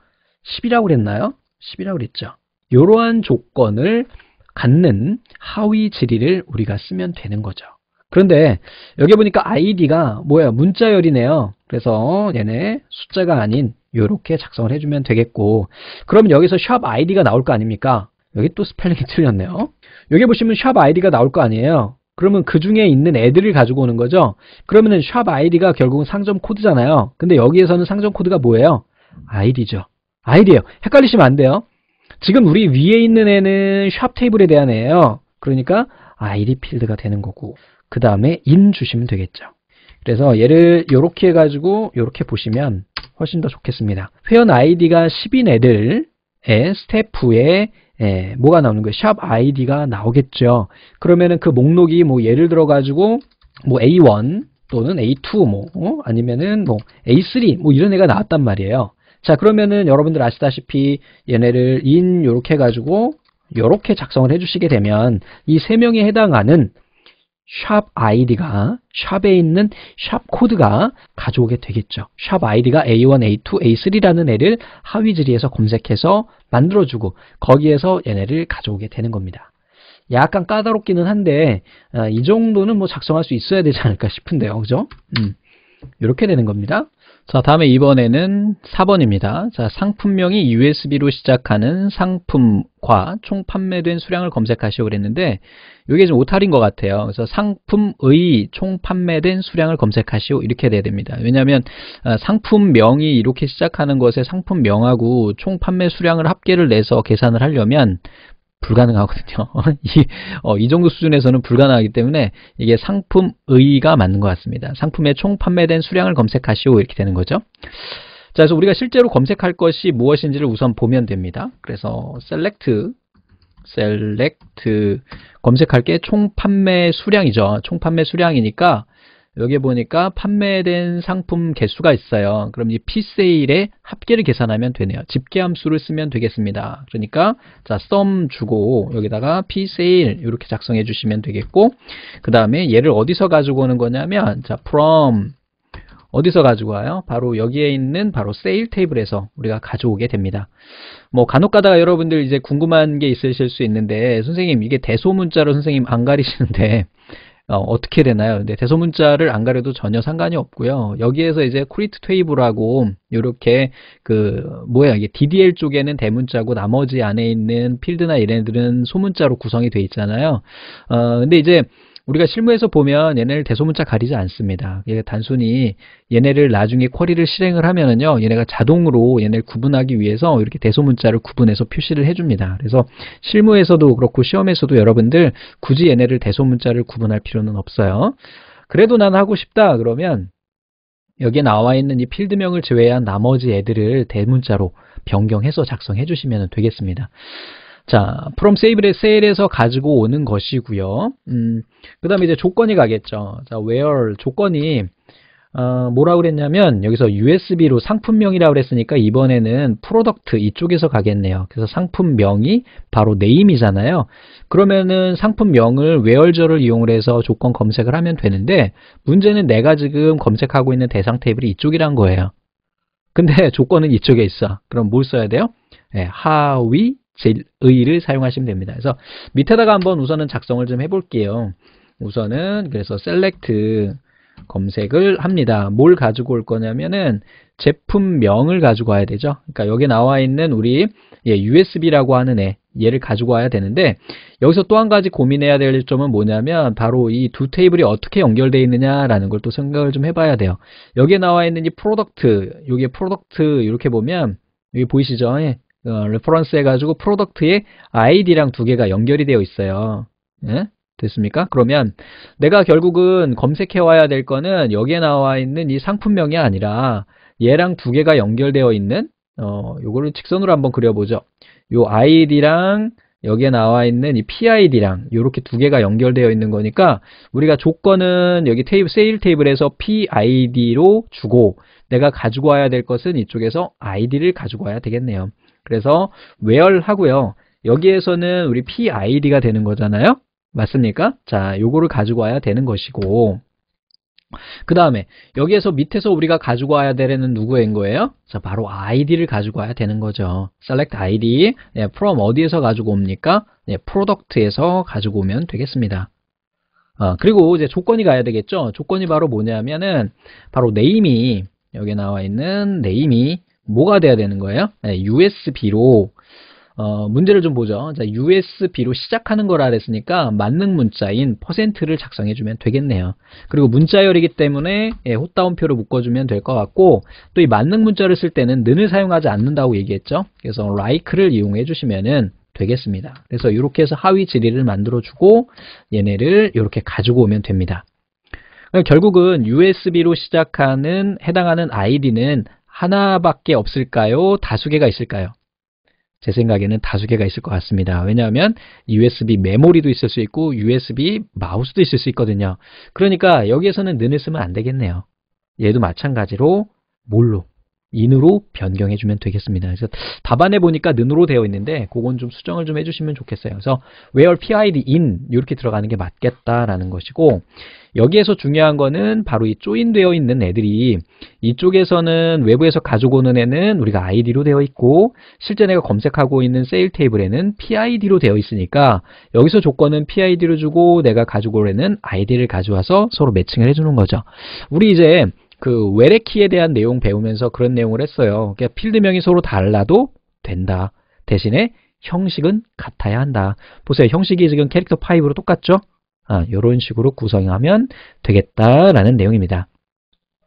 10이라고 그랬나요? 10이라고 그랬죠. 이러한 조건을 갖는 하위 질의를 우리가 쓰면 되는 거죠. 그런데 여기 보니까 id가 뭐야 문자열이네요. 그래서 얘네 숫자가 아닌 이렇게 작성을 해주면 되겠고 그럼 여기서 샵 id가 나올 거 아닙니까? 여기 또 스펠링이 틀렸네요. 여기 보시면 샵 id가 나올 거 아니에요. 그러면 그 중에 있는 애들을 가지고 오는 거죠. 그러면은 아이디가 결국은 상점 코드잖아요. 근데 여기에서는 상점 코드가 뭐예요? 아이디죠 id예요. 헷갈리시면 안 돼요. 지금 우리 위에 있는 애는 샵 테이블에 대한 애예요. 그러니까 아이디 필드가 되는 거고 그 다음에 인 주시면 되겠죠. 그래서 얘를 이렇게 해가지고 이렇게 보시면 훨씬 더 좋겠습니다. 회원 아이디가 10인 애들의 스태프의 예, 뭐가 나오는 거예요? 샵아이디가 나오겠죠. 그러면은 그 목록이 뭐 예를 들어 가지고 뭐 A1 또는 A2 뭐 어? 아니면은 뭐 A3 뭐 이런 애가 나왔단 말이에요. 자, 그러면은 여러분들 아시다시피 얘네를 인 요렇게 해 가지고 요렇게 작성을 해 주시게 되면 이 세 명에 해당하는 샵아이디가 샵에 있는 샵 코드가 가져오게 되겠죠. 샵아이디가 a1, a2, a3라는 애를 하위 지리에서 검색해서 만들어주고 거기에서 얘네를 가져오게 되는 겁니다. 약간 까다롭기는 한데 어, 이 정도는 뭐 작성할 수 있어야 되지 않을까 싶은데요. 그죠? 음, 이렇게 되는 겁니다. 자 다음에 이번에는 4번입니다. 자 상품명이 USB로 시작하는 상품과 총 판매된 수량을 검색하시오 그랬는데 이게 좀 오탈인 것 같아요. 그래서 상품의 총 판매된 수량을 검색하시오 이렇게 돼야 됩니다. 왜냐하면 아, 상품명이 이렇게 시작하는 것에 상품명하고 총 판매 수량을 합계를 내서 계산을 하려면 불가능하거든요. 이, 어, 이 정도 수준에서는 불가능하기 때문에 이게 상품의가 맞는 것 같습니다. 상품의 총 판매된 수량을 검색하시오 이렇게 되는 거죠. 자, 그래서 우리가 실제로 검색할 것이 무엇인지를 우선 보면 됩니다. 그래서 select, select 검색할 게 총 판매 수량이죠. 총 판매 수량이니까 여기 보니까 판매된 상품 개수가 있어요. 그럼 이 P세일의 합계를 계산하면 되네요. 집계함수를 쓰면 되겠습니다. 그러니까 자, 썸 주고 여기다가 P세일 이렇게 작성해 주시면 되겠고 그 다음에 얘를 어디서 가지고 오는 거냐면 자, from 어디서 가지고 와요? 바로 여기에 있는 바로 세일 테이블에서 우리가 가져오게 됩니다. 뭐 간혹 가다가 여러분들 이제 궁금한 게 있으실 수 있는데 선생님 이게 대소문자로 선생님 안 가리시는데 어, 떻게 되나요? 네, 대소문자를 안 가려도 전혀 상관이 없고요. 여기에서 이제 쿠리트 테이블하고 이렇게 그 뭐야 이게 DDL 쪽에는 대문자고 나머지 안에 있는 필드나 이런 애들은 소문자로 구성이 돼 있잖아요. 어, 근데 이제 우리가 실무에서 보면 얘네를 대소문자 가리지 않습니다. 단순히 얘네를 나중에 쿼리를 실행을 하면은요. 얘네가 자동으로 얘네를 구분하기 위해서 이렇게 대소문자를 구분해서 표시를 해줍니다. 그래서 실무에서도 그렇고 시험에서도 여러분들 굳이 얘네를 대소문자를 구분할 필요는 없어요. 그래도 난 하고 싶다 그러면 여기에 나와 있는 이 필드명을 제외한 나머지 애들을 대문자로 변경해서 작성해 주시면 되겠습니다. 자, from s a v e sail에서 가지고 오는 것이고요. 음, 그다음에 이제 조건이 가겠죠. 자, where 조건이 어, 뭐라 고 그랬냐면 여기서 USB로 상품명이라고 그랬으니까 이번에는 product 이쪽에서 가겠네요. 그래서 상품명이 바로 네임이잖아요. 그러면은 상품명을 웨얼저를 이용을 해서 조건 검색을 하면 되는데 문제는 내가 지금 검색하고 있는 대상 테이블이 이쪽이란 거예요. 근데 조건은 이쪽에 있어. 그럼 뭘 써야 돼요? 네, 예, 하위 제의를 사용하시면 됩니다. 그래서 밑에다가 한번 우선은 작성을 좀 해볼게요. 우선은 그래서 셀렉트 검색을 합니다. 뭘 가지고 올 거냐면은 제품명을 가지고 와야 되죠. 그러니까 여기 나와 있는 우리 예, USB라고 하는 애 얘를 가지고 와야 되는데 여기서 또 한 가지 고민해야 될 점은 뭐냐면 바로 이 두 테이블이 어떻게 연결되어 있느냐라는 걸 또 생각을 좀 해봐야 돼요. 여기에 나와 있는 이 프로덕트, 여기에 프로덕트 이렇게 보면 여기 보이시죠? 예. 어, 레퍼런스 해가지고 프로덕트에 이디랑두 개가 연결이 되어 있어요. 예? 됐습니까? 그러면 내가 결국은 검색해 와야 될 거는 여기에 나와 있는 이 상품명이 아니라 얘랑 두 개가 연결되어 있는 어, 요거를 직선으로 한번 그려보죠. 요이디랑 여기에 나와 있는 이 PID랑 이렇게 두 개가 연결되어 있는 거니까 우리가 조건은 여기 테이블 세일 테이블에서 PID로 주고 내가 가지고 와야 될 것은 이쪽에서 ID를 가지고 와야 되겠네요. 그래서 where 하고요. 여기에서는 우리 PID가 되는 거잖아요. 맞습니까? 자, 요거를 가지고 와야 되는 것이고 그 다음에 여기에서 밑에서 우리가 가지고 와야 되는 누구인 거예요? 자, 바로 id를 가지고 와야 되는 거죠. select id, 네, from 어디에서 가지고 옵니까? 네, product에서 가지고 오면 되겠습니다. 어, 그리고 이제 조건이 가야 되겠죠? 조건이 바로 뭐냐면은 바로 name이 여기 나와 있는 name이 뭐가 돼야 되는 거예요? 네, USB로 어, 문제를 좀 보죠. 자, USB로 시작하는 거라 그랬으니까 만능 문자인 퍼센트를 작성해주면 되겠네요. 그리고 문자열이기 때문에 예, 호따옴표로 묶어주면 될 것 같고 또 이 만능 문자를 쓸 때는 는을 사용하지 않는다고 얘기했죠. 그래서 like를 이용해주시면 되겠습니다. 그래서 이렇게 해서 하위 지리를 만들어주고 얘네를 이렇게 가지고 오면 됩니다. 결국은 USB로 시작하는 해당하는 아이디는 하나밖에 없을까요? 다수개가 있을까요? 제 생각에는 다수개가 있을 것 같습니다. 왜냐하면 USB 메모리도 있을 수 있고 USB 마우스도 있을 수 있거든요. 그러니까 여기에서는 는을 쓰면 안 되겠네요. 얘도 마찬가지로 뭘로? 인으로 변경해 주면 되겠습니다. 그래서 답안에 보니까 는으로 되어 있는데 그건 좀 수정을 좀 해주시면 좋겠어요. 그래서 where PID in 이렇게 들어가는 게 맞겠다라는 것이고 여기에서 중요한 거는 바로 이 조인되어 있는 애들이 이쪽에서는 외부에서 가지고오는 애는 우리가 ID로 되어 있고 실제 내가 검색하고 있는 세일 테이블에는 PID로 되어 있으니까 여기서 조건은 PID로 주고 내가 가지고 오는 ID를 가져와서 서로 매칭을 해주는 거죠. 우리 이제 그 외래키에 대한 내용 배우면서 그런 내용을 했어요. 그러니까 필드명이 서로 달라도 된다. 대신에 형식은 같아야 한다. 보세요. 형식이 지금 캐릭터 5로 똑같죠? 아, 이런 식으로 구성하면 되겠다라는 내용입니다.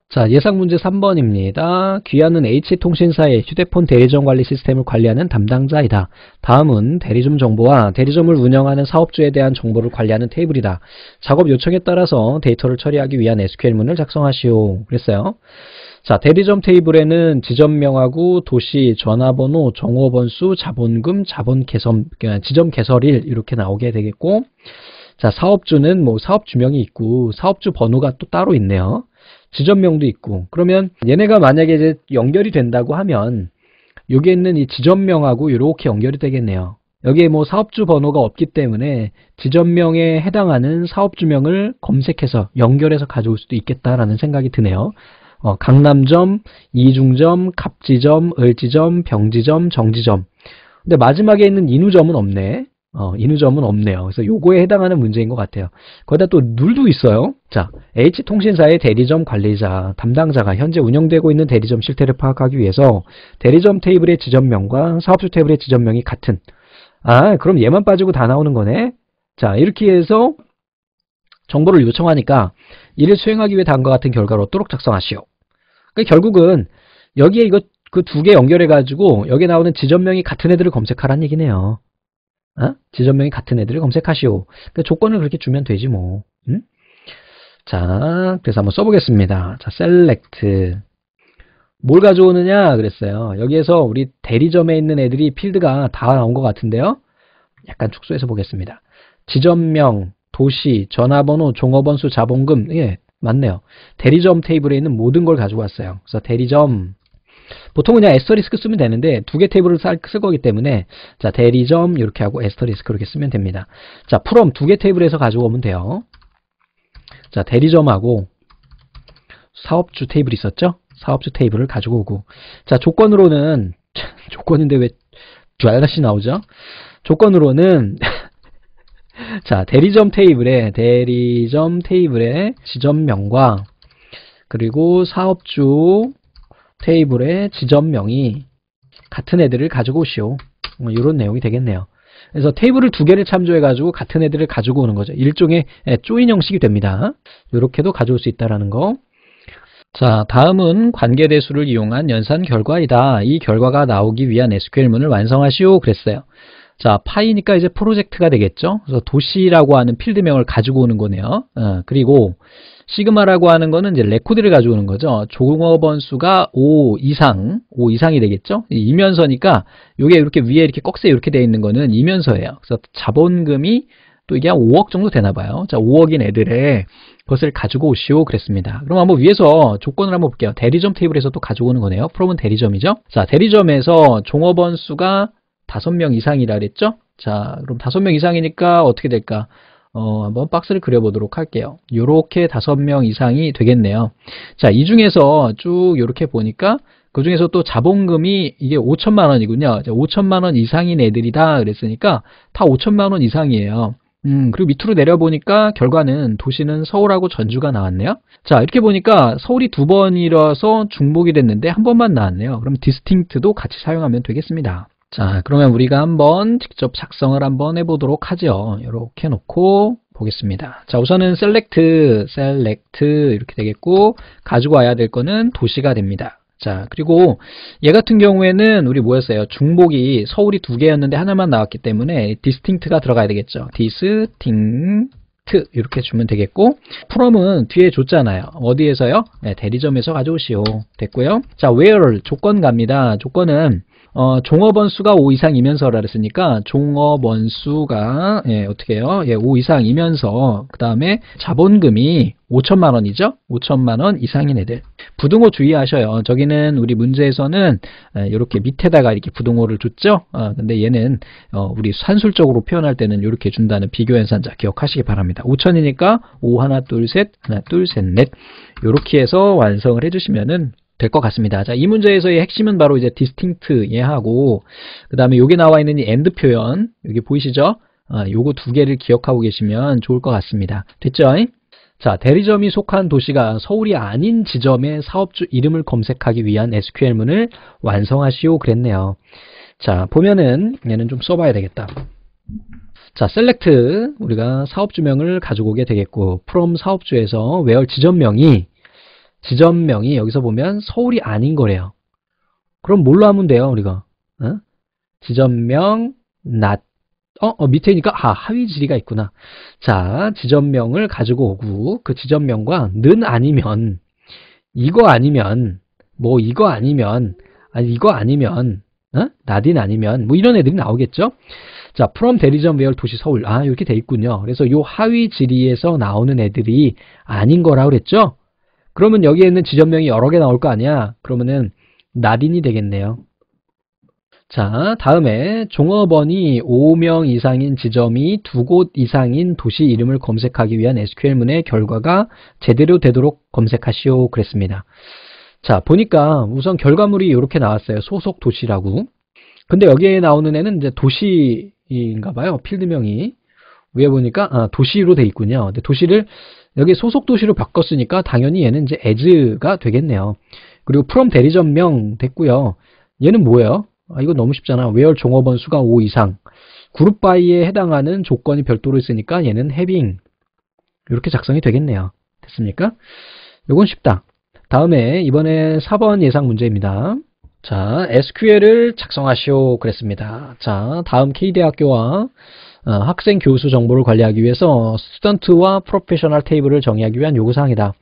자, 예상 문제 3번입니다. 귀하는 H통신사의 휴대폰 대리점 관리 시스템을 관리하는 담당자이다. 다음은 대리점 정보와 대리점을 운영하는 사업주에 대한 정보를 관리하는 테이블이다. 작업 요청에 따라서 데이터를 처리하기 위한 SQL문을 작성하시오. 그랬어요. 자, 대리점 테이블에는 지점명하고 도시, 전화번호, 종업원수, 자본금, 자본 개선, 그, 지점 개설일 이렇게 나오게 되겠고 자, 사업주는 뭐 사업주명이 있고 사업주 번호가 또 따로 있네요. 지점명도 있고 그러면 얘네가 만약에 이제 연결이 된다고 하면 여기 있는 이 지점명하고 이렇게 연결이 되겠네요. 여기에 뭐 사업주 번호가 없기 때문에 지점명에 해당하는 사업주명을 검색해서 연결해서 가져올 수도 있겠다라는 생각이 드네요. 어, 강남점, 이중점, 갑지점, 을지점, 병지점, 정지점 근데 마지막에 있는 인우점은 없네. 어, 인후점은 없네요. 그래서 요거에 해당하는 문제인 것 같아요. 거기다 또 룰도 있어요. 자, H통신사의 대리점 관리자, 담당자가 현재 운영되고 있는 대리점 실태를 파악하기 위해서 대리점 테이블의 지점명과 사업주 테이블의 지점명이 같은. 아, 그럼 얘만 빠지고 다 나오는 거네? 자, 이렇게 해서 정보를 요청하니까 이를 수행하기 위해 다음과 같은 결과로 얻도록 작성하시오. 그러니까 결국은 여기에 이거 그 두 개 연결해가지고 여기에 나오는 지점명이 같은 애들을 검색하라는 얘기네요. 어? 지점명이 같은 애들을 검색하시오. 그 조건을 그렇게 주면 되지 뭐. 음? 자, 그래서 한번 써보겠습니다. 자, select. 뭘 가져오느냐 그랬어요. 여기에서 우리 대리점에 있는 애들이 필드가 다 나온 것 같은데요. 약간 축소해서 보겠습니다. 지점명, 도시, 전화번호, 종업원수, 자본금 예 맞네요. 대리점 테이블에 있는 모든 걸 가져왔어요. 그래서 대리점 보통 그냥 에스터리스크 쓰면 되는데 두 개 테이블을 쓸 거기 때문에 자 대리점 이렇게 하고 에스터리스크 이렇게 쓰면 됩니다. 자 프롬 두 개 테이블에서 가져오면 돼요. 자 대리점하고 사업주 테이블 있었죠? 사업주 테이블을 가지고 오고 자 조건으로는 조건인데 왜 쥐알다시 나오죠? 조건으로는 자 대리점 테이블에 대리점 테이블에 지점명과 그리고 사업주 테이블의 지점명이 같은 애들을 가지고 오시오. 뭐 이런 내용이 되겠네요. 그래서 테이블을 두 개를 참조해가지고 같은 애들을 가지고 오는 거죠. 일종의 예, 조인 형식이 됩니다. 이렇게도 가져올 수 있다는 라 거. 자, 다음은 관계대수를 이용한 연산 결과이다. 이 결과가 나오기 위한 SQL문을 완성하시오 그랬어요. 자, 파이니까 이제 프로젝트가 되겠죠. 그래서 도시라고 하는 필드명을 가지고 오는 거네요. 어, 그리고 시그마라고 하는 거는 이제 레코드를 가져오는 거죠. 종업원수가 5 이상, 5 이상이 되겠죠. 이면서니까 이게 이렇게 위에 이렇게 꺽쇠 이렇게 돼 있는 거는 이면서예요. 그래서 자본금이 또 이게 한 5억 정도 되나 봐요. 자, 5억인 애들의 것을 가지고 오시오 그랬습니다. 그럼 한번 위에서 조건을 한번 볼게요. 대리점 테이블에서 또 가져오는 거네요. 프롬은 대리점이죠. 자, 대리점에서 종업원 수가 5명 이상이라 그랬죠? 자, 그럼 5명 이상이니까 어떻게 될까? 어, 한번 박스를 그려보도록 할게요. 이렇게 다섯 명 이상이 되겠네요. 자, 이 중에서 쭉이렇게 보니까 그 중에서 또 자본금이 이게 5천만 원이군요. 5천만 원 이상인 애들이다 그랬으니까 다 5천만 원 이상이에요. 음, 그리고 밑으로 내려보니까 결과는 도시는 서울하고 전주가 나왔네요. 자, 이렇게 보니까 서울이 두 번이라서 중복이 됐는데 한 번만 나왔네요. 그럼 디스팅트도 같이 사용하면 되겠습니다. 자, 그러면 우리가 한번 직접 작성을 한번 해보도록 하죠. 이렇게 놓고 보겠습니다. 자, 우선은 select, select 이렇게 되겠고 가지고 와야 될 거는 도시가 됩니다. 자, 그리고 얘 같은 경우에는 우리 뭐였어요? 중복이 서울이 두 개였는데 하나만 나왔기 때문에 디스팅트가 들어가야 되겠죠. 디스팅 트 이렇게 주면 되겠고 from은 뒤에 줬잖아요 어디에서요? 네, 대리점에서 가져오시오 됐고요 자 where 조건 갑니다 조건은 어, 종업원 수가 5 이상이면서라 그랬으니까 종업원 수가 예, 어떻게 해요? 예, 5 이상이면서 그 다음에 자본금이 5천만 원이죠? 5천만 원 이상인 애들. 부등호 주의하셔요. 저기는 우리 문제에서는 이렇게 예, 밑에다가 이렇게 부등호를 줬죠? 아, 근데 얘는 어, 우리 산술적으로 표현할 때는 이렇게 준다는 비교연산자 기억하시기 바랍니다. 5천이니까 5 하나 둘 셋 하나 둘 셋 넷 이렇게 해서 완성을 해주시면은 될것 같습니다. 자, 이 문제에서의 핵심은 바로 이제 distinct 얘하고 그 다음에 여기 나와 있는 이 and 표현 여기 보이시죠? 아, 요거 두 개를 기억하고 계시면 좋을 것 같습니다. 됐죠? 자, 대리점이 속한 도시가 서울이 아닌 지점의 사업주 이름을 검색하기 위한 SQL문을 완성하시오 그랬네요. 자, 보면은 얘는 좀 써봐야 되겠다. 자, select 우리가 사업주명을 가지고 오게 되겠고 from 사업주에서 where 지점명이 지점명이 여기서 보면 서울이 아닌 거래요. 그럼 뭘로 하면 돼요, 우리가? 어? 지점명, 낮. 어, 어, 밑에니까, 아, 하위 지리가 있구나. 자, 지점명을 가지고 오고, 그 지점명과 는 아니면, 이거 아니면, 뭐, 이거 아니면, 아니, 이거 아니면, 어? 나딘 아니면, 뭐, 이런 애들이 나오겠죠? 자, from 대리점 외열 도시 서울. 아, 이렇게 돼 있군요. 그래서 요 하위 지리에서 나오는 애들이 아닌 거라 그랬죠? 그러면 여기에 있는 지점명이 여러 개 나올 거 아니야? 그러면은 날인이 되겠네요. 자, 다음에 종업원이 5명 이상인 지점이 두 곳 이상인 도시 이름을 검색하기 위한 SQL문의 결과가 제대로 되도록 검색하시오 그랬습니다. 자, 보니까 우선 결과물이 이렇게 나왔어요. 소속 도시라고. 근데 여기에 나오는 애는 이제 도시인가 봐요. 필드명이. 위에 보니까 아, 도시로 돼 있군요. 근데 도시를 여기 소속 도시로 바꿨으니까 당연히 얘는 이제 as가 되겠네요. 그리고 from 대리점명 됐고요. 얘는 뭐예요? 아, 이거 너무 쉽잖아. where 종업원 수가 5 이상. 그룹 바이에 해당하는 조건이 별도로 있으니까 얘는 having 이렇게 작성이 되겠네요. 됐습니까? 이건 쉽다. 다음에 이번에 4번 예상 문제입니다. 자, SQL을 작성하시오 그랬습니다. 자, 다음 K대학교와 어, 학생 교수 정보를 관리하기 위해서 스튜던트와 프로페셔널 테이블을 정의하기 위한 요구사항이다.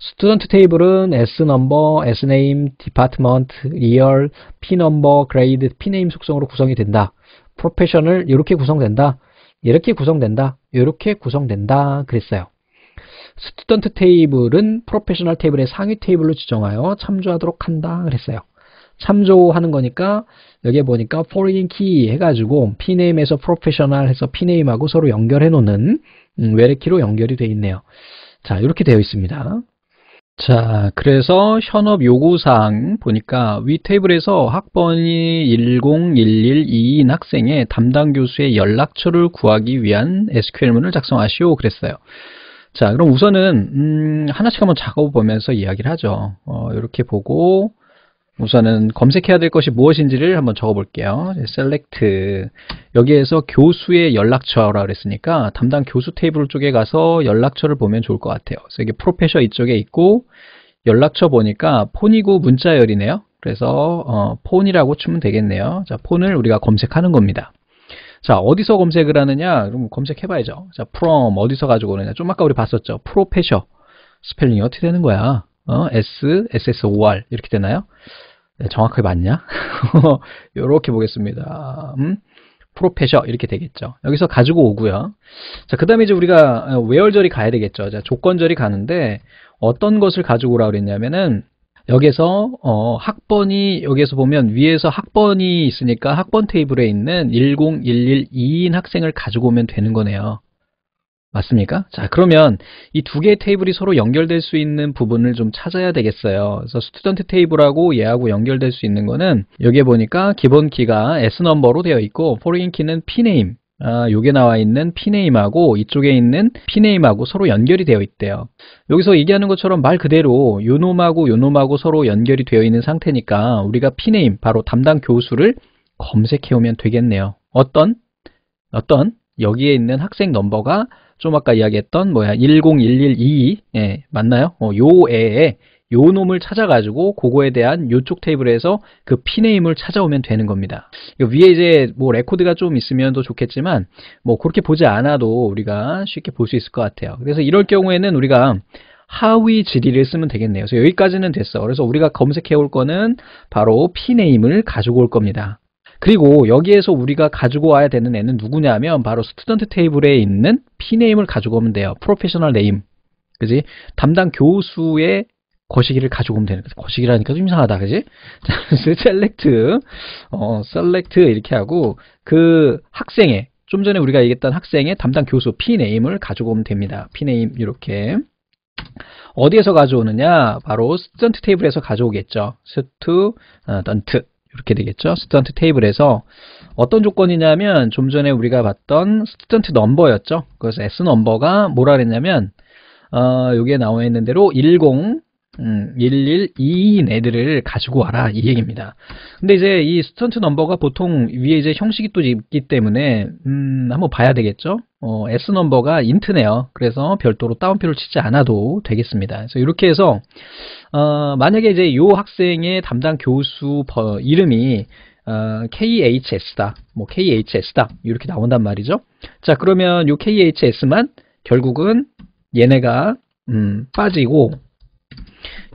스튜던트 테이블은 S넘버, S네임, 디파트먼트, 리얼, P넘버, 그레이드, P네임 속성으로 구성이 된다. 프로페셔널 이렇게 구성된다. 이렇게 구성된다. 이렇게 구성된다. 그랬어요. 스튜던트 테이블은 프로페셔널 테이블의 상위 테이블로 지정하여 참조하도록 한다. 그랬어요. 참조하는 거니까 여기에 보니까 foreign key 해가지고 pname에서 professional 해서 pname하고 서로 연결해 놓는 음, 외래키로 연결이 되어 있네요. 자 이렇게 되어 있습니다. 자 그래서 현업 요구사항 보니까 위 테이블에서 학번이 101122인 학생의 담당 교수의 연락처를 구하기 위한 SQL문을 작성하시오 그랬어요. 자 그럼 우선은 음, 하나씩 한번 작업 을 보면서 이야기를 하죠. 어, 이렇게 보고 우선은 검색해야 될 것이 무엇인지를 한번 적어볼게요. 네, select 여기에서 교수의 연락처라 그랬으니까 담당 교수 테이블 쪽에 가서 연락처를 보면 좋을 것 같아요. 그래서 이게 프로페셔 이쪽에 있고 연락처 보니까 폰이고 문자열이네요. 그래서 어, 폰이라고 치면 되겠네요. 자, 폰을 우리가 검색하는 겁니다. 자, 어디서 검색을 하느냐? 그럼 검색해봐야죠. 자, from 어디서 가지고 오느냐? 좀 아까 우리 봤었죠. 프로페셔 스펠링이 어떻게 되는 거야? 어, S, SSOR 이렇게 되나요? 네, 정확하게 맞냐? 이렇게 보겠습니다. 음? 프로페셔 이렇게 되겠죠. 여기서 가지고 오고요. 자, 그 다음에 이제 우리가 외열절이 어, 가야 되겠죠. 자, 조건절이 가는데 어떤 것을 가지고 오라 그랬냐면은 여기서 어, 학번이 여기서 보면 위에서 학번이 있으니까 학번 테이블에 있는 10112인 학생을 가지고 오면 되는 거네요. 맞습니까? 자 그러면 이 두 개의 테이블이 서로 연결될 수 있는 부분을 좀 찾아야 되겠어요. 그래서 스튜던트 테이블하고 얘하고 연결될 수 있는 거는 여기에 보니까 기본 키가 S 넘버로 되어 있고 포리인 키는 P 네임 아, 요게 나와 있는 p n a m e 하고 이쪽에 있는 p n a m e 하고 서로 연결이 되어 있대요. 여기서 얘기하는 것처럼 말 그대로 요놈하고 요놈하고 서로 연결이 되어 있는 상태니까 우리가 pname 바로 담당 교수를 검색해 오면 되겠네요. 어떤? 어떤? 여기에 있는 학생 넘버가 좀 아까 이야기했던 뭐야 101122 예, 맞나요? 어, 요 애에 요 놈을 찾아가지고 그거에 대한 요쪽 테이블에서 그 피네임을 찾아오면 되는 겁니다. 위에 이제 뭐 레코드가 좀 있으면 더 좋겠지만 뭐 그렇게 보지 않아도 우리가 쉽게 볼 수 있을 것 같아요. 그래서 이럴 경우에는 우리가 하위 지리를 쓰면 되겠네요. 그래서 여기까지는 됐어. 그래서 우리가 검색해 올 거는 바로 피네임을 가지고 올 겁니다. 그리고 여기에서 우리가 가지고 와야 되는 애는 누구냐면 바로 스튜던트 테이블에 있는 피네임을 가지고 오면 돼요. 프로페셔널 네임. 그지? 담당 교수의 거시기를 가지고 오면 되는 거지. 거시기라니까 좀 이상하다. 그지? 자, 셀렉트. 어, 셀렉트 이렇게 하고 그 학생의 좀 전에 우리가 얘기했던 학생의 담당 교수 피네임을 가지고 오면 됩니다. 피네임 이렇게. 어디에서 가져오느냐? 바로 스튜던트 테이블에서 가져오겠죠. 스튜던트. 이렇게 되겠죠. 스튜트 테이블에서 어떤 조건이냐면 좀 전에 우리가 봤던 스튜트 넘버였죠. 그래서 S 넘버가 뭐라 그랬냐면 어, 여기에 나와 있는 대로 10 음, 1 1 2인 애들을 가지고 와라 이 얘기입니다. 근데 이제 이 스턴트 넘버가 보통 위에 이제 형식이 또 있기 때문에 음, 한번 봐야 되겠죠. 어, S 넘버가 인트네요. 그래서 별도로 따옴표를 치지 않아도 되겠습니다. 그래서 이렇게 해서 어, 만약에 이제 이 학생의 담당 교수 버, 이름이 어, KHS다, 뭐 KHS다 이렇게 나온단 말이죠. 자 그러면 이 KHS만 결국은 얘네가 음, 빠지고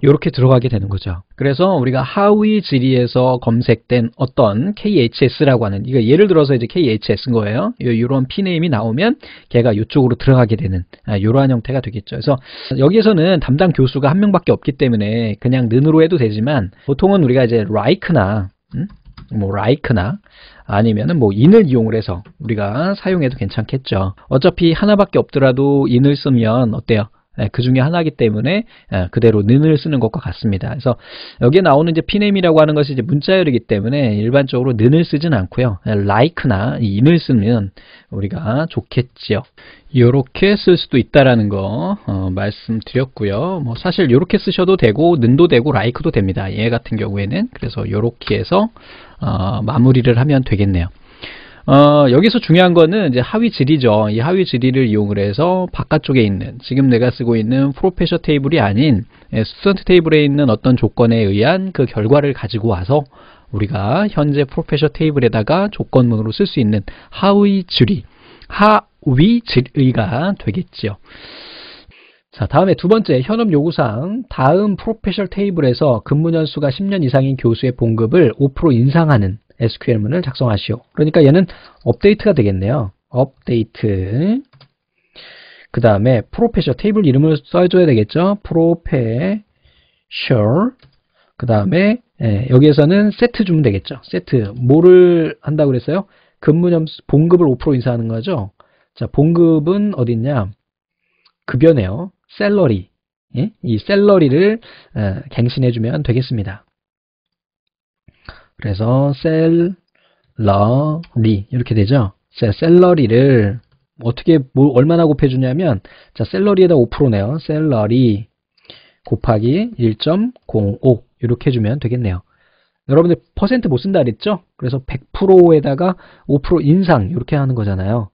이렇게 들어가게 되는 거죠. 그래서 우리가 하위 지리에서 검색된 어떤 KHS라고 하는 이거 예를 들어서 이제 KHS인 거예요. 이런 피네임이 나오면 걔가 이쪽으로 들어가게 되는 이러한 아, 형태가 되겠죠. 그래서 여기에서는 담당 교수가 한 명밖에 없기 때문에 그냥 는으로 해도 되지만 보통은 우리가 이제 라이크나 음? 뭐 라이크나 아니면은 뭐 인을 이용을 해서 우리가 사용해도 괜찮겠죠. 어차피 하나밖에 없더라도 인을 쓰면 어때요? 예, 그 중에 하나이기 때문에 예, 그대로 는을 쓰는 것과 같습니다. 그래서 여기에 나오는 이제 피넴이라고 하는 것이 이제 문자열이기 때문에 일반적으로 는을 쓰진 않고요. 예, like나 in을 쓰면 우리가 좋겠지요. 이렇게 쓸 수도 있다라는 거 어, 말씀드렸고요. 뭐 사실 이렇게 쓰셔도 되고 는도 되고 like도 됩니다. 얘 같은 경우에는 그래서 이렇게 해서 어, 마무리를 하면 되겠네요. 어, 여기서 중요한 거는 이제 하위 질이죠. 이 하위 질이를 이용을 해서 바깥쪽에 있는 지금 내가 쓰고 있는 프로페셔 테이블이 아닌 스턴트 예, 테이블에 있는 어떤 조건에 의한 그 결과를 가지고 와서 우리가 현재 프로페셔 테이블에다가 조건문으로 쓸 수 있는 하위 질이 하위 질의가 되겠지요. 자, 다음에 두 번째 현업 요구사항 다음 프로페셔 테이블에서 근무 연수가 10년 이상인 교수의 봉급을 5% 인상하는 SQL문을 작성하시오. 그러니까 얘는 업데이트가 되겠네요. 업데이트 그 다음에 프로페셔 테이블 이름을 써줘야 되겠죠. 프로페셔 그 다음에 예, 여기에서는 세트 주면 되겠죠. 세트 뭐를 한다고 그랬어요? 근무점수 봉급을 5% 인사하는 거죠. 자 봉급은 어딨냐? 급여네요. 셀러리 예? 이 셀러리를 어, 갱신해주면 되겠습니다. 그래서 셀러리 이렇게 되죠. 자, 셀러리를 어떻게 뭐 얼마나 곱해주냐면 자 셀러리에다 5%네요. 셀러리 곱하기 1.05 이렇게 해주면 되겠네요. 여러분들 퍼센트 못 쓴다 그랬죠? 그래서 100%에다가 5% 인상 이렇게 하는 거잖아요.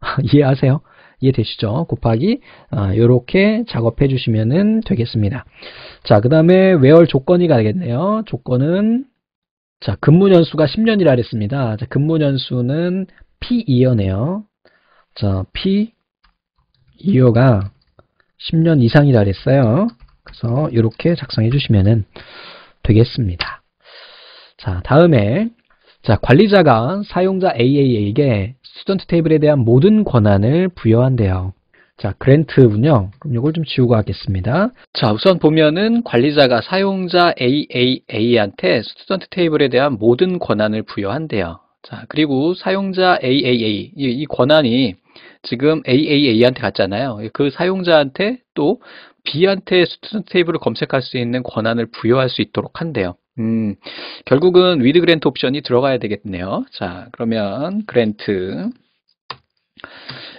이해하세요? 이해되시죠? 곱하기 이렇게 아, 작업해 주시면 되겠습니다. 자 그 다음에 외월 조건이 가겠네요. 조건은 자, 근무연수가 10년이라 그랬습니다. 자, 근무연수는 P2어네요. 자, P2어가 10년 이상이라 그랬어요. 그래서 이렇게 작성해 주시면 되겠습니다. 자, 다음에 자, 관리자가 사용자 AA에게 스튜던트 테이블에 대한 모든 권한을 부여한대요. 자, 그랜트군요. 그럼 이걸 좀 지우고 하겠습니다. 자, 우선 보면은 관리자가 사용자 AAA한테 스튜던트 테이블에 대한 모든 권한을 부여한대요. 자, 그리고 사용자 AAA, 이, 이 권한이 지금 AAA한테 갔잖아요. 그 사용자한테 또 B한테 스튜던트 테이블을 검색할 수 있는 권한을 부여할 수 있도록 한대요. 음, 결국은 위드 그랜트 옵션이 들어가야 되겠네요. 자, 그러면 그랜트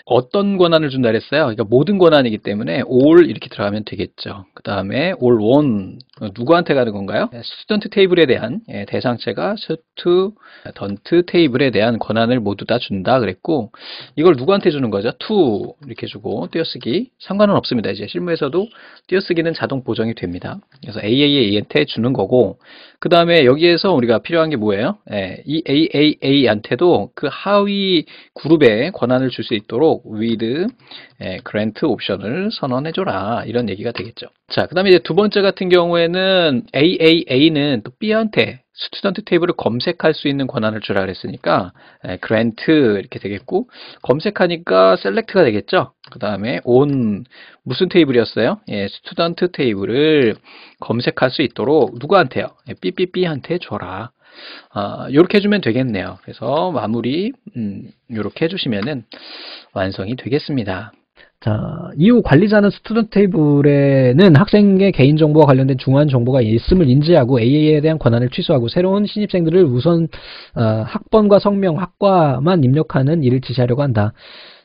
어떤 권한을 준다 그랬어요? 그러니까 모든 권한이기 때문에 all 이렇게 들어가면 되겠죠. 그 다음에 all one 누구한테 가는 건가요? 스튜던트 예, 테이블에 대한 예, 대상체가 스튜던트 테이블에 대한 권한을 모두 다 준다 그랬고 이걸 누구한테 주는 거죠? to 이렇게 주고 띄어쓰기 상관은 없습니다. 이제 실무에서도 띄어쓰기는 자동 보정이 됩니다. 그래서 AAA한테 주는 거고 그 다음에 여기에서 우리가 필요한 게 뭐예요? 예, 이 AAA한테도 그 하위 그룹에 권한을 줄 수 있도록 꼭 with g r a 옵션을 선언해줘라 이런 얘기가 되겠죠. 자, 그 다음에 이제 두 번째 같은 경우에는 AAA는 또 B한테 스튜던트 테이블을 검색할 수 있는 권한을 주라 그랬으니까 그랜트 예, 이렇게 되겠고 검색하니까 셀렉트가 되겠죠 그 다음에 on 무슨 테이블이었어요 예, 스튜던트 테이블을 검색할 수 있도록 누구한테요 예, 삐삐삐한테 줘라 이렇게 아, 해주면 되겠네요. 그래서 마무리 이렇게 음, 해주시면은 완성이 되겠습니다. 자, 이후 관리자는 스튜던트 테이블에는 학생의 개인정보와 관련된 중요한 정보가 있음을 인지하고 AA에 대한 권한을 취소하고 새로운 신입생들을 우선 어, 학번과 성명, 학과만 입력하는 일을 지시하려고 한다.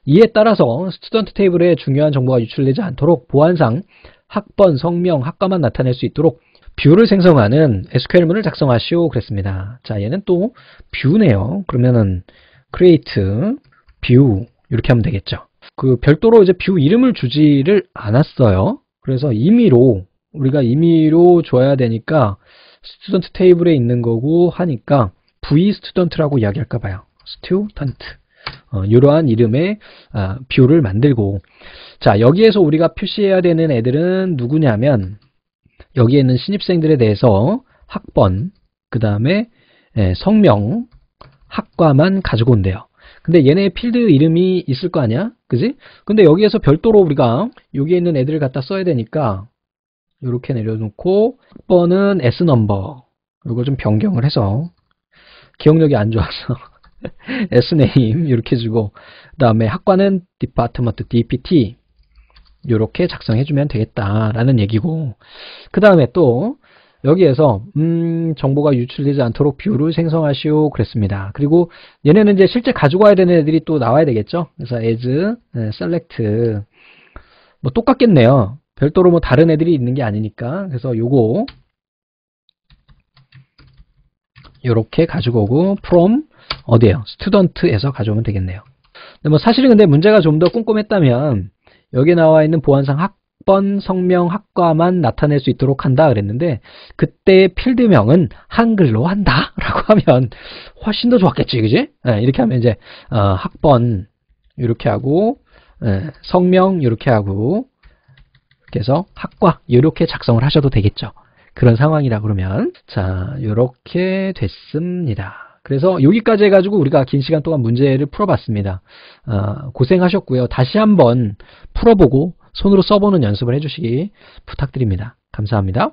이에 따라서 스튜던트 테이블에 중요한 정보가 유출되지 않도록 보안상 학번, 성명, 학과만 나타낼 수 있도록 뷰를 생성하는 SQL문을 작성하시오 그랬습니다. 자, 얘는 또 뷰네요. 그러면은 create 뷰 이렇게 하면 되겠죠. 그 별도로 이제 뷰 이름을 주지를 않았어요. 그래서 임의로 우리가 임의로 줘야 되니까 스튜던트 테이블에 있는 거고 하니까 v 스튜던트라고 이야기할까 봐요. 스튜던트 어, 이러한 이름의 아, 뷰를 만들고 자 여기에서 우리가 표시해야 되는 애들은 누구냐면 여기에 있는 신입생들에 대해서 학번, 그 다음에 예, 성명, 학과만 가지고 온대요. 근데 얘네 필드 이름이 있을 거 아니야? 그지? 근데 여기에서 별도로 우리가 여기에 있는 애들을 갖다 써야 되니까 이렇게 내려놓고 학번은 S넘버 이걸 좀 변경을 해서 기억력이 안 좋아서 S네임 이렇게 주고 그 다음에 학과는 디파트먼트 DPT 이렇게 작성해주면 되겠다라는 얘기고 그 다음에 또 여기에서 음, 정보가 유출되지 않도록 뷰를 생성하시오 그랬습니다. 그리고 얘네는 이제 실제 가지고 와야 되는 애들이 또 나와야 되겠죠. 그래서 as, 네, select 뭐 똑같겠네요. 별도로 뭐 다른 애들이 있는 게 아니니까 그래서 요거 요렇게 가지고 오고 from 어디에요? student에서 가져오면 되겠네요. 근데 뭐 사실은 근데 문제가 좀 더 꼼꼼했다면 여기에 나와 있는 보안상 학번, 성명, 학과만 나타낼 수 있도록 한다 그랬는데 그때 필드명은 한글로 한다 라고 하면 훨씬 더 좋았겠지 그지? 네, 이렇게 하면 이제 어, 학번 이렇게 하고 네, 성명 이렇게 하고 이렇서 학과 이렇게 작성을 하셔도 되겠죠 그런 상황이라 그러면 자 이렇게 됐습니다 그래서 여기까지 해가지고 우리가 긴 시간 동안 문제를 풀어봤습니다. 어, 고생하셨고요. 다시 한번 풀어보고 손으로 써보는 연습을 해주시기 부탁드립니다. 감사합니다.